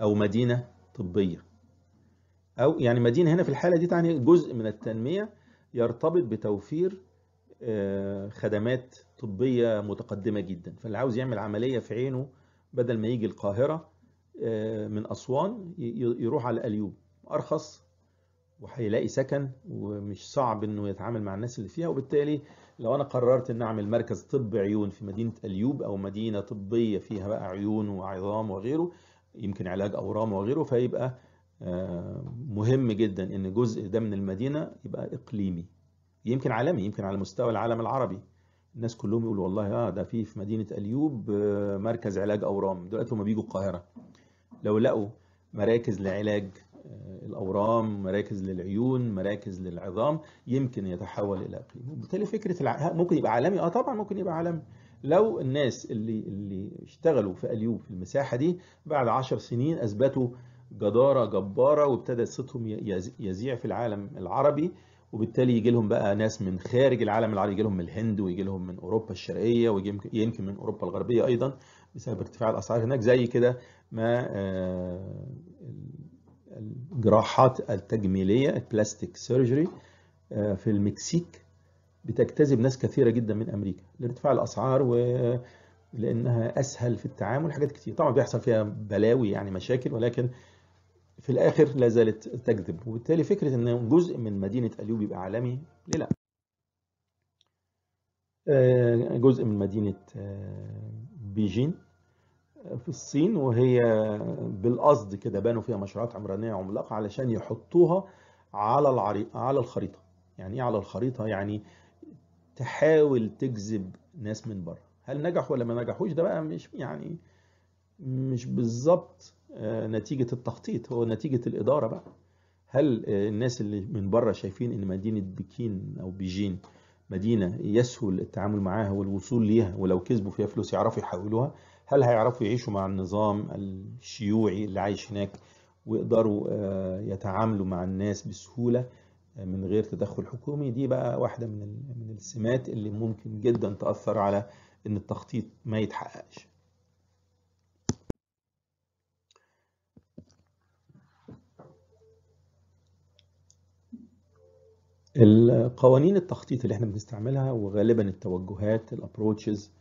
او مدينه طبيه او يعني مدينه هنا في الحاله دي تعني جزء من التنميه يرتبط بتوفير خدمات طبيه متقدمه جدا فاللي عاوز يعمل عمليه في عينه بدل ما يجي القاهره آه، من اسوان يروح على اليوب ارخص وهيلاقي سكن ومش صعب انه يتعامل مع الناس اللي فيها وبالتالي لو انا قررت ان اعمل مركز طب عيون في مدينه اليوب او مدينه طبيه فيها بقى عيون وعظام وغيره يمكن علاج اورام وغيره فيبقى آه، مهم جدا ان جزء ده من المدينه يبقى اقليمي يمكن عالمي يمكن على مستوى العالم العربي الناس كلهم يقولوا والله اه ده في في مدينه اليوب آه، مركز علاج اورام دلوقتي هم بيجوا القاهره لو لقوا مراكز لعلاج آه، الاورام مراكز للعيون مراكز للعظام يمكن يتحول الى اقليم وبالتالي فكره الع... ممكن يبقى عالمي اه طبعا ممكن يبقى عالمي لو الناس اللي اللي اشتغلوا في اليوب في المساحه دي بعد 10 سنين اثبتوا جداره جباره وابتدت صيتهم يزيع في العالم العربي وبالتالي يجي لهم بقى ناس من خارج العالم العربي يجي لهم من الهند ويجي لهم من اوروبا الشرقيه ويجي يمكن من اوروبا الغربيه ايضا بسبب ارتفاع الاسعار هناك زي كده ما آه، الجراحات التجميليه البلاستيك آه، سيرجري في المكسيك بتجتذب ناس كثيره جدا من امريكا لارتفاع الاسعار ولانها اسهل في التعامل حاجات كتير طبعا بيحصل فيها بلاوي يعني مشاكل ولكن في الآخر لا زالت تكذب وبالتالي فكرة أن جزء من مدينة أليوب يبقى عالمي ليه لا آه، جزء من مدينة آه، بيجين آه، في الصين وهي بالقصد كده بنوا فيها مشروعات عمرانية عملاقة علشان يحطوها على العري... على الخريطة يعني ايه على الخريطة يعني تحاول تجذب ناس من بره هل نجح ولا ما نجحوش ده بقى مش يعني مش بالظبط آه، نتيجة التخطيط هو نتيجة الإدارة بقى هل الناس اللي من بره شايفين ان مدينة بكين او بيجين مدينة يسهل التعامل معاها والوصول ليها ولو كسبوا فيها فلوس يعرفوا يحولوها هل هيعرفوا يعيشوا مع النظام الشيوعي اللي عايش هناك ويقدروا آه، يتعاملوا مع الناس بسهولة آه، من غير تدخل حكومي دي بقى واحدة من السمات اللي ممكن جدا تأثر على ان التخطيط ما يتحققش القوانين التخطيط اللي احنا بنستعملها وغالبا التوجهات الابروتشز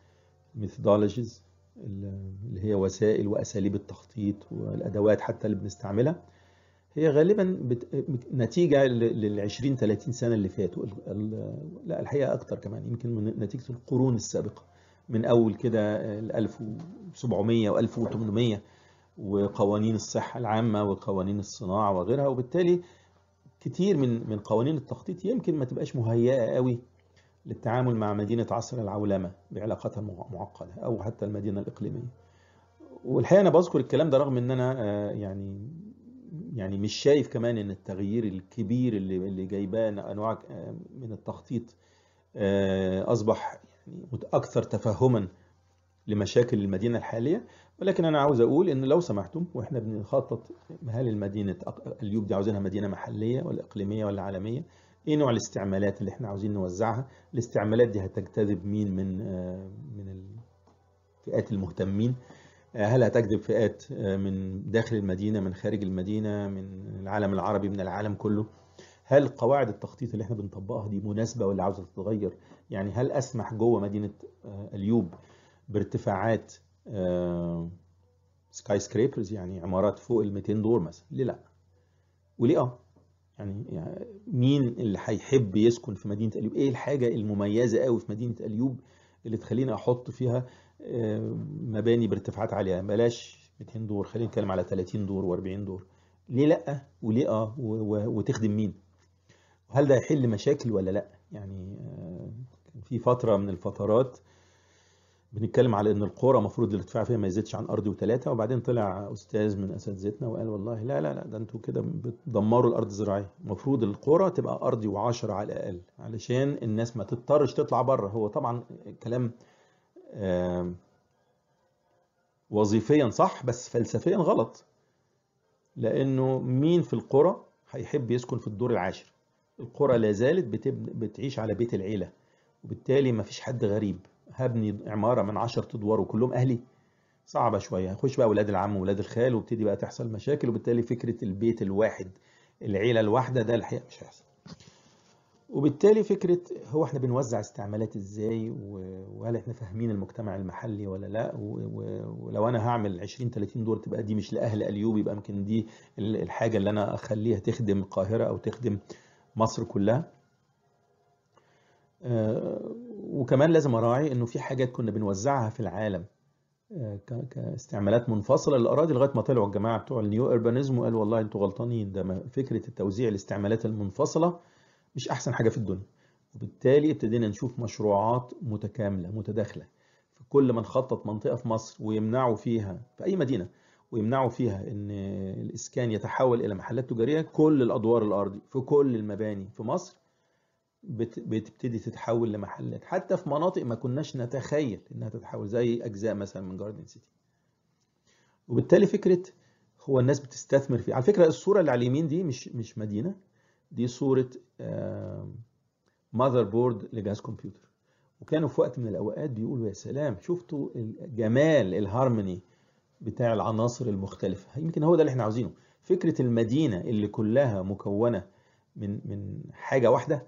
ميثودولوجيز اللي هي وسائل واساليب التخطيط والادوات حتى اللي بنستعملها هي غالبا بت... نتيجه لل 20 30 سنه اللي فاتوا ال... لا الحقيقه اكتر كمان يمكن من نتيجه القرون السابقه من اول كده ال 1700 و 1800 وقوانين الصحه العامه وقوانين الصناعه وغيرها وبالتالي كتير من من قوانين التخطيط يمكن ما تبقاش مهيئه قوي للتعامل مع مدينه عصر العولمه بعلاقاتها المعقده او حتى المدينه الاقليميه والحقيقه انا بذكر الكلام ده رغم ان انا آه، يعني يعني مش شايف كمان ان التغيير الكبير اللي اللي جايباه انواع آه، من التخطيط آه، اصبح يعني اكثر تفهما لمشاكل المدينه الحاليه ولكن انا عاوز اقول ان لو سمحتم واحنا بنخطط هل المدينه اليوب دي عاوزينها مدينه محليه ولا اقليميه ولا عالميه ايه نوع الاستعمالات اللي احنا عاوزين نوزعها الاستعمالات دي هتجتذب مين من آه، من الفئات المهتمين آه، هل هتجذب فئات آه، من داخل المدينه من خارج المدينه من العالم العربي من العالم كله هل قواعد التخطيط اللي احنا بنطبقها دي مناسبه ولا عاوزه تتغير يعني هل اسمح جوه مدينه اليوب بارتفاعات سكاي سكريبرز يعني عمارات فوق ال 200 دور مثلا ليه لا وليه اه يعني, يعني مين اللي هيحب يسكن في مدينه اليوب ايه الحاجه المميزه قوي في مدينه اليوب اللي تخليني احط فيها مباني بارتفاعات عاليه بلاش 200 دور خلينا نتكلم على 30 دور و40 دور ليه لا وليه اه وتخدم مين هل ده هيحل مشاكل ولا لا يعني في فتره من الفترات بنتكلم على ان القرى المفروض الارتفاع فيها ما يزيدش عن ارض وثلاثه وبعدين طلع استاذ من اساتذتنا وقال والله لا لا لا ده انتوا كده بتدمروا الارض الزراعيه المفروض القرى تبقى ارضي و10 على الاقل علشان الناس ما تضطرش تطلع بره هو طبعا كلام وظيفيا صح بس فلسفيا غلط لانه مين في القرى هيحب يسكن في الدور العاشر القرى لا زالت بتعيش على بيت العيله وبالتالي ما فيش حد غريب هبني عماره من 10 ادوار وكلهم اهلي صعبه شويه هخش بقى اولاد العم واولاد الخال وابتدي بقى تحصل مشاكل وبالتالي فكره البيت الواحد العيله الواحده ده الحقيقه مش هيحصل وبالتالي فكره هو احنا بنوزع استعمالات ازاي وهل احنا فاهمين المجتمع المحلي ولا لا ولو انا هعمل 20 30 دور تبقى دي مش لاهل اليوب يبقى يمكن دي الحاجه اللي انا اخليها تخدم القاهره او تخدم مصر كلها آه، وكمان لازم اراعي انه في حاجات كنا بنوزعها في العالم آه، كاستعمالات منفصله للاراضي لغايه ما طلعوا الجماعه بتوع النيو اربانيزم وقالوا والله انتوا غلطانين ده فكره التوزيع الاستعمالات المنفصله مش احسن حاجه في الدنيا وبالتالي ابتدينا نشوف مشروعات متكامله متداخله فكل ما نخطط منطقه في مصر ويمنعوا فيها في اي مدينه ويمنعوا فيها ان الاسكان يتحول الى محلات تجاريه كل الادوار الارضي في كل المباني في مصر بتبتدي تتحول لمحلات حتى في مناطق ما كناش نتخيل انها تتحول زي اجزاء مثلا من جاردن سيتي وبالتالي فكره هو الناس بتستثمر فيه على فكره الصوره اللي على اليمين دي مش مش مدينه دي صوره ماذر بورد لجهاز كمبيوتر وكانوا في وقت من الاوقات بيقولوا يا سلام شفتوا جمال الهارموني بتاع العناصر المختلفه يمكن هو ده اللي احنا عاوزينه فكره المدينه اللي كلها مكونه من من حاجه واحده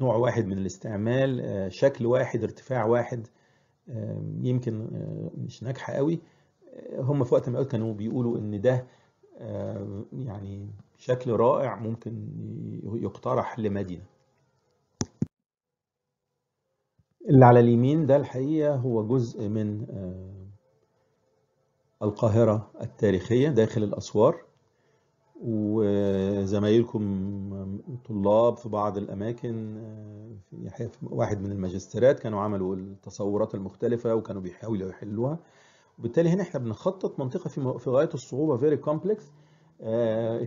نوع واحد من الاستعمال آه، شكل واحد ارتفاع واحد آه، يمكن آه، مش ناجحة قوي هم في وقت من الأوقات كانوا بيقولوا إن ده يعني شكل رائع ممكن يقترح لمدينة اللي على اليمين ده الحقيقة هو جزء من القاهرة التاريخية داخل الأسوار وزمايلكم طلاب في بعض الأماكن آه، في واحد من الماجستيرات كانوا عملوا التصورات المختلفة وكانوا بيحاولوا يحلوها وبالتالي هنا احنا بنخطط منطقة في في غاية الصعوبة فيري آه، كومبلكس آه،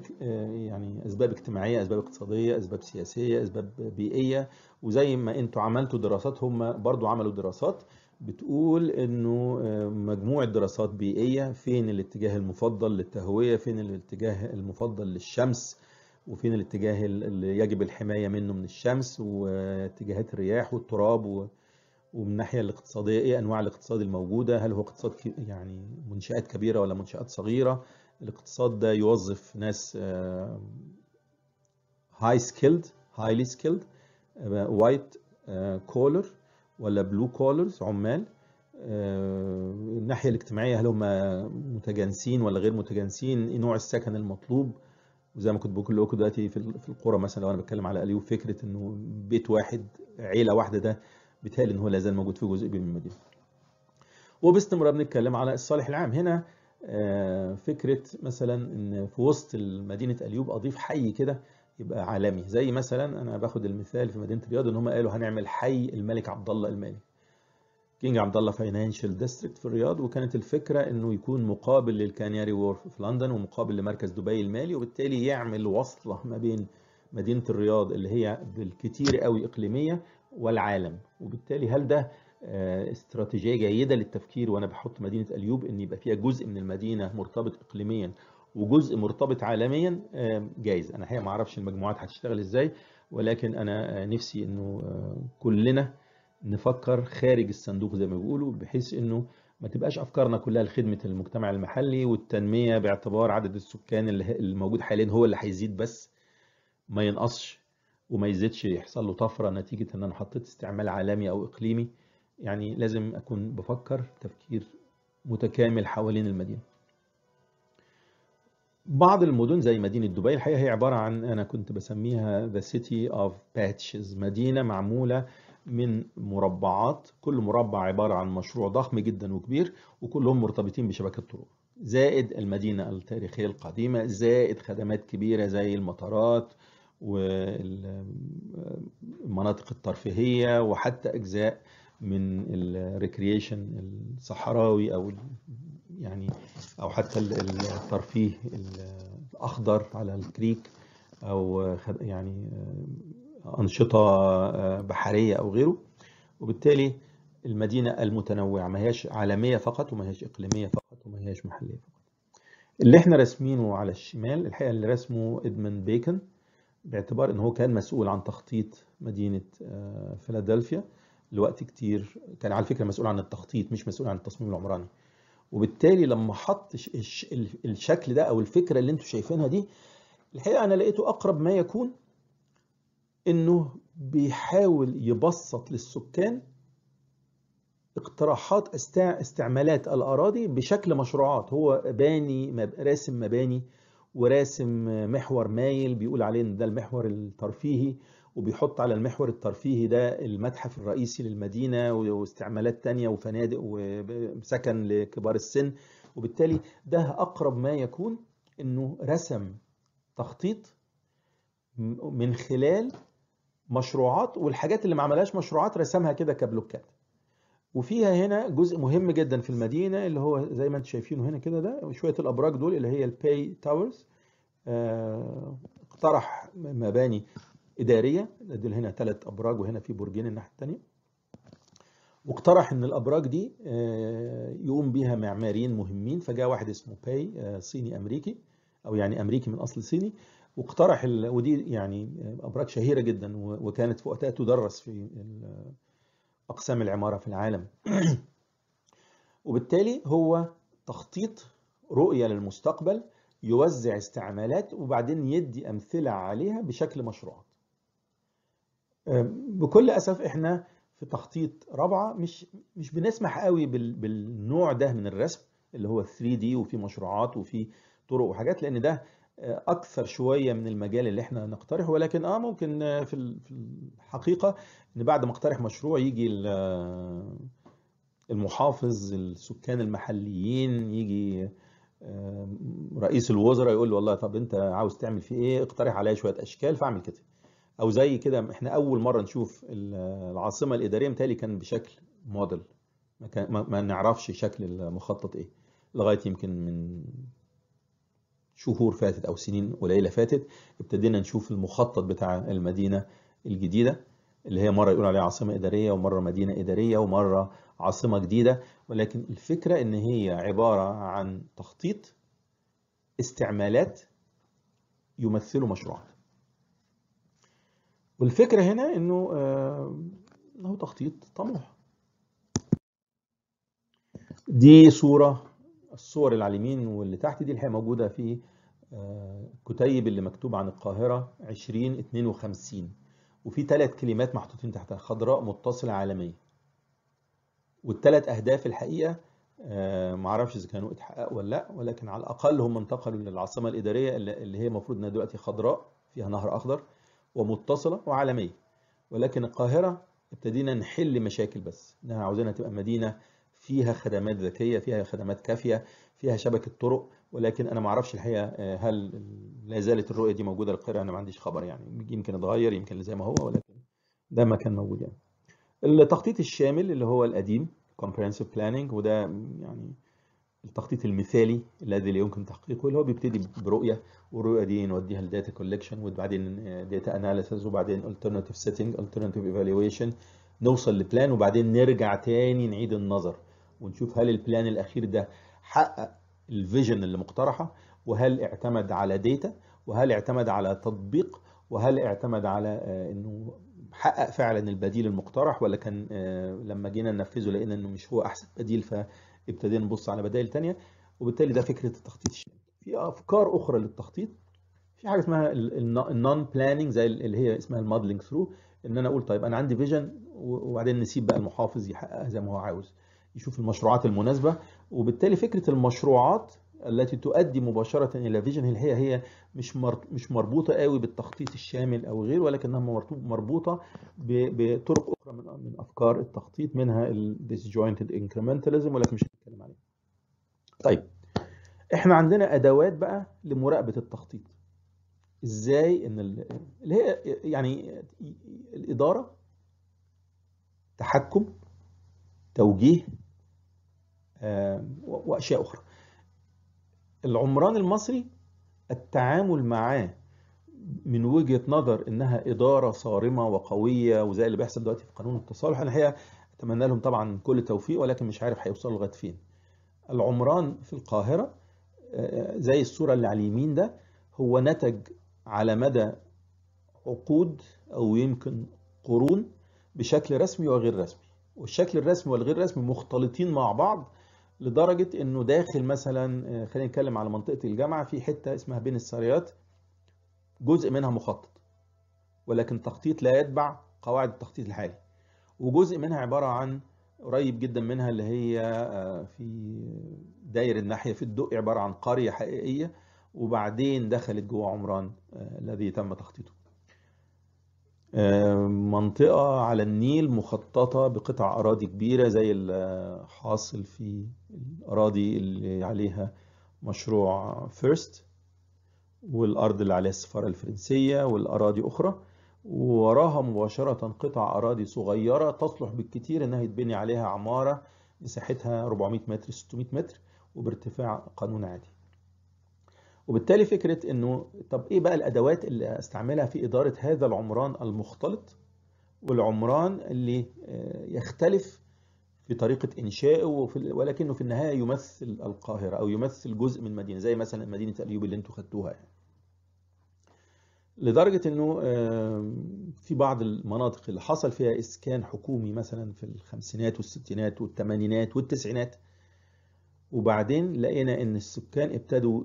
يعني أسباب اجتماعية أسباب اقتصادية أسباب سياسية أسباب بيئية وزي ما انتم عملتوا دراسات هم برضو عملوا دراسات بتقول انه آه، مجموعة دراسات بيئية فين الاتجاه المفضل للتهوية فين الاتجاه المفضل للشمس وفين الاتجاه اللي يجب الحماية منه من الشمس واتجاهات الرياح والتراب ومن الناحية الاقتصادية ايه انواع الاقتصاد الموجودة هل هو اقتصاد يعني منشآت كبيرة ولا منشآت صغيرة الاقتصاد ده يوظف ناس هاي سكيلد هايلي سكيلد وايت كولر ولا بلو كولرز عمال آه، الناحية الاجتماعية هل هم متجانسين ولا غير متجانسين ايه نوع السكن المطلوب وزي ما كنت بقول لكم دلوقتي في القرى مثلا لو انا بتكلم على اليو فكرة انه بيت واحد عيلة واحدة ده بالتالي ان هو لا موجود في جزء كبير من المدينة وباستمرار بنتكلم على الصالح العام هنا آه، فكرة مثلا ان في وسط مدينة اليوب اضيف حي كده يبقى عالمي زي مثلا انا باخد المثال في مدينه الرياض ان هم قالوا هنعمل حي الملك عبد الله المالي كينج عبد الله فاينانشال ديستريكت في الرياض وكانت الفكره انه يكون مقابل للكانياري وورف في لندن ومقابل لمركز دبي المالي وبالتالي يعمل وصله ما بين مدينه الرياض اللي هي بالكتير قوي اقليميه والعالم وبالتالي هل ده آه، استراتيجيه جيده للتفكير وانا بحط مدينه اليوب ان يبقى فيها جزء من المدينه مرتبط اقليميا وجزء مرتبط عالميا آه، جايز انا الحقيقه ما اعرفش المجموعات هتشتغل ازاي ولكن انا آه، نفسي انه آه، كلنا نفكر خارج الصندوق زي ما بيقولوا بحيث انه ما تبقاش افكارنا كلها لخدمه المجتمع المحلي والتنميه باعتبار عدد السكان اللي موجود حاليا هو اللي هيزيد بس ما ينقصش وما يزيدش يحصل له طفره نتيجه ان انا حطيت استعمال عالمي او اقليمي يعني لازم اكون بفكر تفكير متكامل حوالين المدينه بعض المدن زي مدينة دبي الحقيقة هي عبارة عن أنا كنت بسميها the city of patches مدينة معمولة من مربعات كل مربع عبارة عن مشروع ضخم جدا وكبير وكلهم مرتبطين بشبكة طرق زائد المدينة التاريخية القديمة زائد خدمات كبيرة زي المطارات والمناطق الترفيهية وحتى أجزاء من الريكرييشن الصحراوي أو يعني او حتى الترفيه الاخضر على الكريك او يعني انشطه آه، بحريه او غيره وبالتالي المدينه المتنوعه ما هياش عالميه فقط وما هياش اقليميه فقط وما هياش محليه فقط اللي احنا راسمينه على الشمال الحقيقه اللي رسمه ادمن بيكن باعتبار ان هو كان مسؤول عن تخطيط مدينه آه، فيلادلفيا لوقت كتير كان على فكره مسؤول عن التخطيط مش مسؤول عن التصميم العمراني وبالتالي لما حط الشكل ده او الفكره اللي انتم شايفينها دي الحقيقه انا لقيته اقرب ما يكون انه بيحاول يبسط للسكان اقتراحات استعمالات الاراضي بشكل مشروعات هو باني راسم مباني وراسم محور مايل بيقول عليه ان ده المحور الترفيهي وبيحط على المحور الترفيهي ده المتحف الرئيسي للمدينة واستعمالات تانية وفنادق وسكن لكبار السن وبالتالي ده أقرب ما يكون أنه رسم تخطيط من خلال مشروعات والحاجات اللي ما عملهاش مشروعات رسمها كده كبلوكات وفيها هنا جزء مهم جدا في المدينه اللي هو زي ما انتم شايفينه هنا كده ده شويه الابراج دول اللي هي الباي آه، تاورز اقترح مباني إدارية دول هنا ثلاث أبراج وهنا في برجين الناحية الثانية واقترح ان الابراج دي آه، يقوم بها معماريين مهمين فجاء واحد اسمه باي آه، صيني امريكي او يعني امريكي من اصل صيني واقترح ال... ودي يعني ابراج شهيره جدا وكانت في وقتها تدرس في اقسام العماره في العالم وبالتالي هو تخطيط رؤيه للمستقبل يوزع استعمالات وبعدين يدي امثله عليها بشكل مشروعات بكل اسف احنا في تخطيط رابعه مش مش بنسمح قوي بالنوع ده من الرسم اللي هو 3 دي وفي مشروعات وفي طرق وحاجات لان ده اكثر شويه من المجال اللي احنا نقترحه ولكن اه ممكن في الحقيقه ان بعد ما اقترح مشروع يجي المحافظ السكان المحليين يجي آه، رئيس الوزراء يقول له والله طب انت عاوز تعمل فيه ايه اقترح عليا شويه اشكال فاعمل كده او زي كده احنا اول مره نشوف العاصمه الاداريه متهيألي كان بشكل موديل ما, كان ما نعرفش شكل المخطط ايه لغايه يمكن من شهور فاتت او سنين قليله فاتت ابتدينا نشوف المخطط بتاع المدينه الجديده اللي هي مره يقول عليها عاصمه اداريه ومره مدينه اداريه ومره عاصمه جديده ولكن الفكره ان هي عباره عن تخطيط استعمالات يمثلوا مشروعات والفكرة هنا انه آه، انه تخطيط طموح دي صورة الصور اللي على اليمين واللي تحت دي الحقيقة موجودة في آه، كتيب اللي مكتوب عن القاهرة 2052 وفي ثلاث كلمات محطوطين تحتها خضراء متصلة عالمية والثلاث أهداف الحقيقة آه، معرفش إذا كانوا اتحققوا ولا لا ولكن على الأقل هم انتقلوا للعاصمة الإدارية اللي هي المفروض إنها دلوقتي خضراء فيها نهر أخضر ومتصلة وعالمية ولكن القاهرة ابتدينا نحل مشاكل بس انها عاوزينها تبقى مدينة فيها خدمات ذكية فيها خدمات كافية فيها شبكة طرق ولكن انا ما اعرفش الحقيقة آه، هل لا زالت الرؤية دي موجودة للقاهرة انا ما عنديش خبر يعني يمكن اتغير يمكن زي ما هو ولكن ده ما كان موجود يعني التخطيط الشامل اللي هو القديم comprehensive planning وده يعني التخطيط المثالي الذي لا يمكن تحقيقه اللي هو بيبتدي برؤيه والرؤيه دي نوديها للداتا كولكشن وبعدين داتا اناليسز وبعدين الترناتيف سيتنج الترناتيف ايفالويشن نوصل لبلان وبعدين نرجع تاني نعيد النظر ونشوف هل البلان الاخير ده حقق الفيجن اللي مقترحه وهل اعتمد على داتا وهل اعتمد على تطبيق وهل اعتمد على آه، انه حقق فعلا البديل المقترح ولا كان آه، لما جينا ننفذه لقينا انه مش هو احسن بديل ف ابتدينا نبص على بدائل ثانيه وبالتالي ده فكره التخطيط الشامل في افكار اخرى للتخطيط في حاجه اسمها النون بلاننج زي اللي هي اسمها المودلينج ثرو ان انا اقول طيب انا عندي فيجن وبعدين نسيب بقى المحافظ يحققها زي ما هو عاوز يشوف المشروعات المناسبه وبالتالي فكره المشروعات التي تؤدي مباشره الى فيجن هي هي مش مش مربوطه قوي بالتخطيط الشامل او غيره ولكنها مربوطه بطرق اخرى من من افكار التخطيط منها الديسجوينتد انكريمنتاليزم ولكن مش هنتكلم عليها. طيب احنا عندنا ادوات بقى لمراقبه التخطيط. ازاي ان اللي هي يعني الاداره تحكم توجيه واشياء اخرى. العمران المصري التعامل معاه من وجهه نظر انها اداره صارمه وقويه وزي اللي بيحصل دلوقتي في قانون التصالح الحقيقه اتمنى لهم طبعا كل التوفيق ولكن مش عارف هيوصلوا لغايه فين العمران في القاهره آه، زي الصوره اللي على اليمين ده هو نتج على مدى عقود او يمكن قرون بشكل رسمي وغير رسمي والشكل الرسمي والغير رسمي مختلطين مع بعض لدرجة انه داخل مثلا آه، خلينا نتكلم على منطقة الجامعة في حتة اسمها بين السريات جزء منها مخطط ولكن التخطيط لا يتبع قواعد التخطيط الحالي وجزء منها عبارة عن قريب جدا منها اللي هي آه، في داير الناحية في الدق عبارة عن قرية حقيقية وبعدين دخلت جوه عمران آه، الذي تم تخطيطه آه، منطقة على النيل مخططة بقطع أراضي كبيرة زي الحاصل في الأراضي اللي عليها مشروع فيرست والأرض اللي عليها السفارة الفرنسية والأراضي أخرى ووراها مباشرة قطع أراضي صغيرة تصلح بالكتير إنها يتبني عليها عمارة مساحتها 400 متر 600 متر وبارتفاع قانون عادي وبالتالي فكرة إنه طب إيه بقى الأدوات اللي أستعملها في إدارة هذا العمران المختلط والعمران اللي آه، يختلف في طريقة إنشائه ولكنه في النهاية يمثل القاهرة أو يمثل جزء من مدينة زي مثلا مدينة الأيوب اللي أنتوا خدتوها يعني. لدرجة انه في بعض المناطق اللي حصل فيها اسكان حكومي مثلا في الخمسينات والستينات والثمانينات والتسعينات وبعدين لقينا ان السكان ابتدوا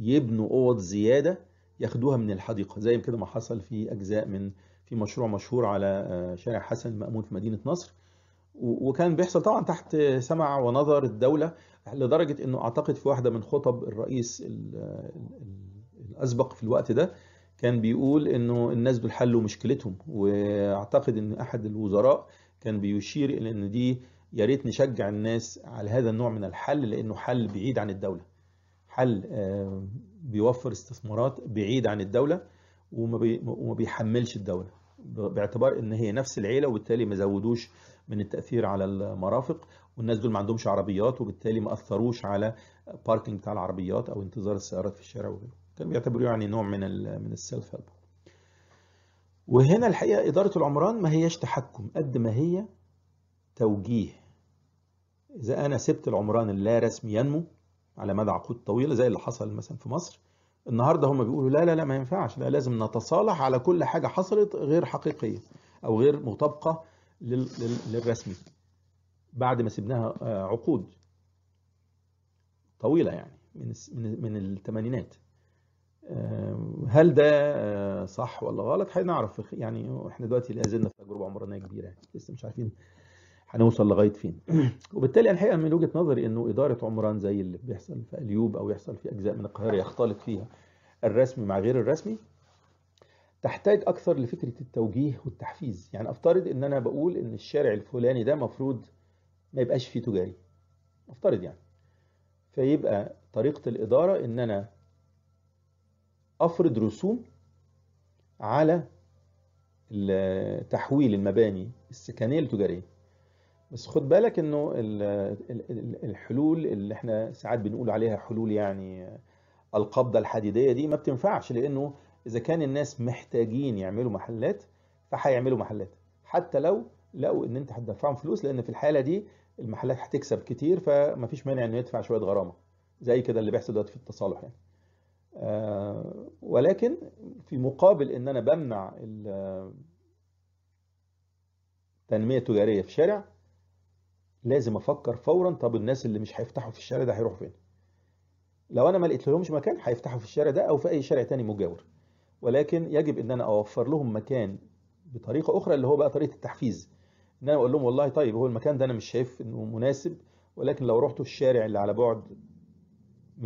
يبنوا اوض زيادة ياخدوها من الحديقة زي كده ما حصل في اجزاء من في مشروع مشهور على آه، شارع حسن المأمون في مدينة نصر وكان بيحصل طبعا تحت سمع ونظر الدولة لدرجة انه اعتقد في واحدة من خطب الرئيس الاسبق في الوقت ده كان بيقول انه الناس دول حلوا مشكلتهم واعتقد ان احد الوزراء كان بيشير الى ان دي يا ريت نشجع الناس على هذا النوع من الحل لانه حل بعيد عن الدوله حل آه، بيوفر استثمارات بعيد عن الدوله وما بيحملش الدوله باعتبار ان هي نفس العيله وبالتالي ما زودوش من التاثير على المرافق والناس دول ما عندهمش عربيات وبالتالي ما اثروش على باركنج بتاع العربيات او انتظار السيارات في الشارع وغيره كان بيعتبروه يعني نوع من من السيلف هيلب وهنا الحقيقه اداره العمران ما هيش تحكم قد ما هي توجيه اذا انا سبت العمران اللا رسمي ينمو على مدى عقود طويله زي اللي حصل مثلا في مصر النهارده هم بيقولوا لا لا لا ما ينفعش ده لازم نتصالح على كل حاجه حصلت غير حقيقيه او غير مطابقه للرسمي بعد ما سبناها آه، عقود طويله يعني من من الثمانينات هل ده آه، صح ولا غلط هنعرف يعني احنا دلوقتي لا زلنا في تجربه عمرانيه كبيره يعني لسه مش عارفين هنوصل لغايه فين وبالتالي الحقيقه من وجهه نظري انه اداره عمران زي اللي بيحصل في اليوب او يحصل في اجزاء من القاهره يختلط فيها الرسمي مع غير الرسمي تحتاج اكثر لفكره التوجيه والتحفيز يعني افترض ان انا بقول ان الشارع الفلاني ده مفروض ما يبقاش فيه تجاري افترض يعني فيبقى طريقه الاداره ان انا افرض رسوم على تحويل المباني السكنيه لتجاريه بس خد بالك انه الحلول اللي احنا ساعات بنقول عليها حلول يعني القبضه الحديديه دي ما بتنفعش لانه اذا كان الناس محتاجين يعملوا محلات فهيعملوا محلات حتى لو لقوا ان انت هتدفعهم فلوس لان في الحاله دي المحلات هتكسب كتير فمفيش مانع انه يدفع شويه غرامه زي كده اللي بيحصل دلوقتي في التصالح يعني آه، ولكن في مقابل ان انا بمنع التنمية التجارية في شارع لازم افكر فورا طب الناس اللي مش هيفتحوا في الشارع ده هيروحوا فين لو انا ما لقيت لهمش مكان هيفتحوا في الشارع ده او في اي شارع تاني مجاور ولكن يجب ان انا اوفر لهم مكان بطريقه اخرى اللي هو بقى طريقه التحفيز ان انا اقول لهم والله طيب هو المكان ده انا مش شايف انه مناسب ولكن لو رحتوا الشارع اللي على بعد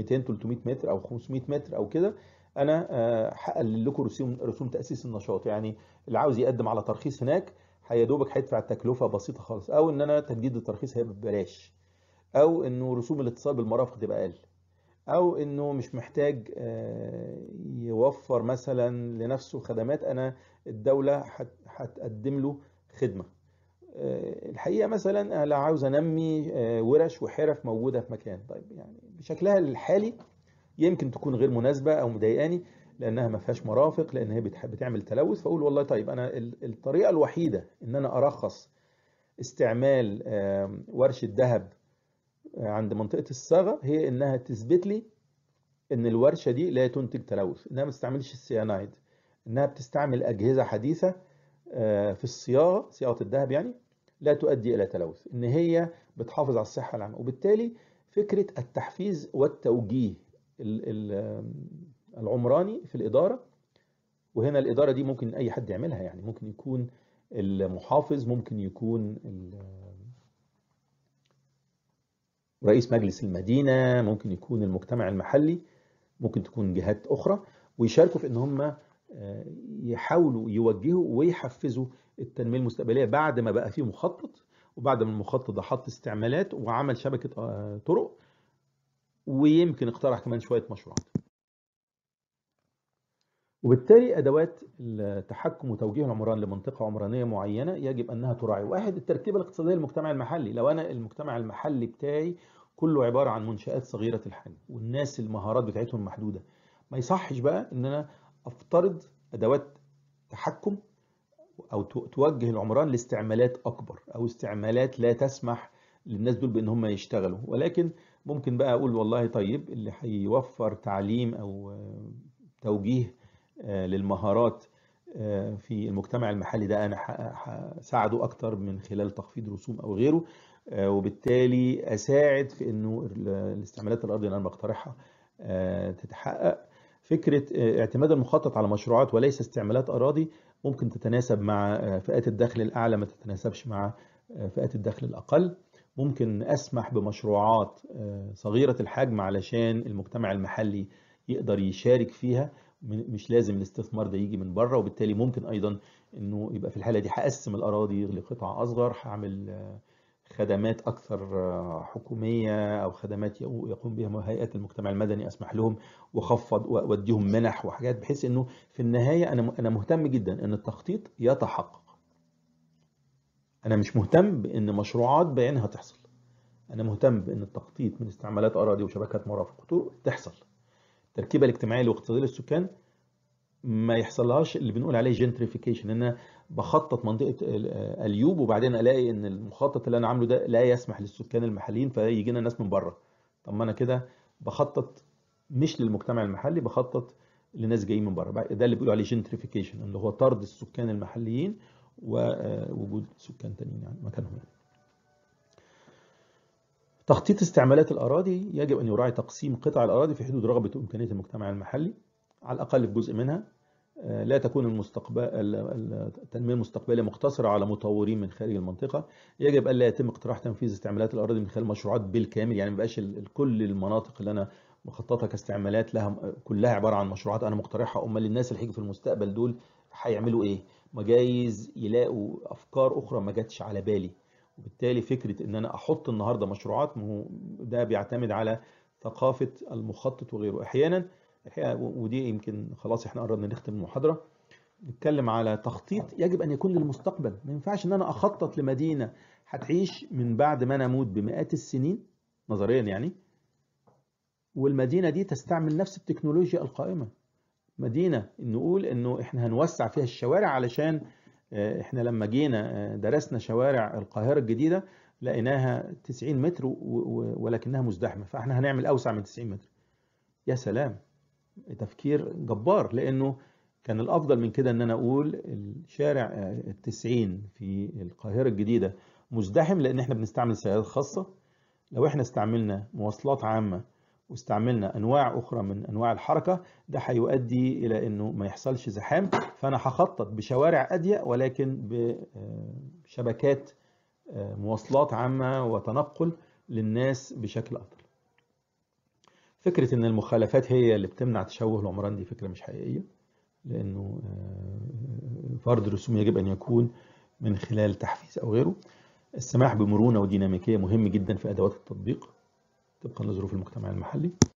200 300 متر او 500 متر او كده انا آه، هقلل لكم رسوم رسوم تاسيس النشاط يعني اللي عاوز يقدم على ترخيص هناك يا دوبك هيدفع التكلفه بسيطه خالص او ان انا تجديد الترخيص هيبقى ببلاش او انه رسوم الاتصال بالمرافق تبقى اقل او انه مش محتاج آه، يوفر مثلا لنفسه خدمات انا الدوله هتقدم له خدمه آه، الحقيقه مثلا انا عاوز انمي آه، ورش وحرف موجوده في مكان طيب يعني بشكلها الحالي يمكن تكون غير مناسبه او مضايقاني لانها ما فيهاش مرافق لان هي بتعمل تلوث فاقول والله طيب انا الطريقه الوحيده ان انا ارخص استعمال ورشه ذهب آه، عند منطقه الصاغه هي انها تثبت لي ان الورشه دي لا تنتج تلوث انها ما بتستعملش السيانايد انها بتستعمل اجهزه حديثه في الصياغه صياغه الذهب يعني لا تؤدي إلى تلوث إن هي بتحافظ على الصحة العامة وبالتالي فكرة التحفيز والتوجيه العمراني في الإدارة وهنا الإدارة دي ممكن أي حد يعملها يعني ممكن يكون المحافظ ممكن يكون رئيس مجلس المدينة ممكن يكون المجتمع المحلي ممكن تكون جهات أخرى ويشاركوا في إن هم آه، يحاولوا يوجهوا ويحفزوا التنميه المستقبليه بعد ما بقى فيه مخطط وبعد ما المخطط ده حط استعمالات وعمل شبكه آه، طرق ويمكن اقترح كمان شويه مشروعات. وبالتالي ادوات التحكم وتوجيه العمران لمنطقه عمرانيه معينه يجب انها تراعي واحد التركيبه الاقتصاديه للمجتمع المحلي لو انا المجتمع المحلي بتاعي كله عباره عن منشات صغيره الحجم والناس المهارات بتاعتهم محدوده ما يصحش بقى ان انا افترض ادوات تحكم او توجه العمران لاستعمالات اكبر او استعمالات لا تسمح للناس دول بان هم يشتغلوا ولكن ممكن بقى اقول والله طيب اللي هيوفر تعليم او توجيه آه، للمهارات آه، في المجتمع المحلي ده انا هساعده اكتر من خلال تخفيض رسوم او غيره آه، وبالتالي اساعد في انه الاستعمالات الارضيه اللي انا بقترحها تتحقق فكره اعتماد المخطط على مشروعات وليس استعمالات اراضي ممكن تتناسب مع آه، فئات الدخل الأعلى ما تتناسبش مع آه، فئات الدخل الأقل ممكن أسمح بمشروعات آه، صغيرة الحجم علشان المجتمع المحلي يقدر يشارك فيها مش لازم الاستثمار ده يجي من بره وبالتالي ممكن أيضا أنه يبقى في الحالة دي هقسم الأراضي لقطع أصغر هعمل خدمات أكثر آه، حكومية أو خدمات يقوم بها هيئات المجتمع المدني أسمح لهم وخفض وأديهم منح وحاجات بحيث أنه في النهاية أنا أنا مهتم جدا أن التخطيط يتحقق أنا مش مهتم بأن مشروعات بعينها تحصل أنا مهتم بأن التخطيط من استعمالات أراضي وشبكات مرافق وطرق تحصل التركيبة الاجتماعية والاقتصادية للسكان ما يحصلهاش اللي بنقول عليه جنتريفيكيشن ان بخطط منطقه اليوب وبعدين الاقي ان المخطط اللي انا عامله ده لا يسمح للسكان المحليين فيجي لنا ناس من بره طب ما انا كده بخطط مش للمجتمع المحلي بخطط لناس جايين من بره ده اللي بيقولوا عليه جنتريفيكيشن اللي هو طرد السكان المحليين ووجود آه، سكان تانيين يعني مكانهم يعني. تخطيط استعمالات الأراضي يجب أن يراعي تقسيم قطع الأراضي في حدود رغبة وإمكانية المجتمع المحلي على الأقل في جزء منها آه، لا تكون المستقبل التنميه المستقبليه مقتصره على مطورين من خارج المنطقه يجب الا يتم اقتراح تنفيذ استعمالات الاراضي من خلال مشروعات بالكامل يعني ما يبقاش كل المناطق اللي انا مخططها كاستعمالات لها كلها عباره عن مشروعات انا مقترحها امال الناس اللي هيجوا في المستقبل دول هيعملوا ايه ما جايز يلاقوا افكار اخرى ما جاتش على بالي وبالتالي فكره ان انا احط النهارده مشروعات ده بيعتمد على ثقافه المخطط وغيره احيانا الحقيقه ودي يمكن خلاص احنا قربنا نختم المحاضره نتكلم على تخطيط يجب ان يكون للمستقبل ما ينفعش ان انا اخطط لمدينه هتعيش من بعد ما انا اموت بمئات السنين نظريا يعني والمدينه دي تستعمل نفس التكنولوجيا القائمه مدينه نقول انه احنا هنوسع فيها الشوارع علشان آه، احنا لما جينا آه، درسنا شوارع القاهره الجديده لقيناها 90 متر ولكنها مزدحمه فاحنا هنعمل اوسع من 90 متر يا سلام تفكير جبار لأنه كان الأفضل من كده أن أنا أقول الشارع آه، التسعين في القاهرة الجديدة مزدحم لأن إحنا بنستعمل سيارات خاصة لو إحنا استعملنا مواصلات عامة واستعملنا انواع اخرى من انواع الحركه ده هيؤدي الى انه ما يحصلش زحام فانا هخطط بشوارع اضيق ولكن بشبكات آه، آه، مواصلات عامه وتنقل للناس بشكل افضل فكرة إن المخالفات هي اللي بتمنع تشوه العمران دي فكرة مش حقيقية لأنه آه، فرض الرسوم يجب أن يكون من خلال تحفيز أو غيره السماح بمرونة وديناميكية مهم جدا في أدوات التطبيق طبقا لظروف المجتمع المحلي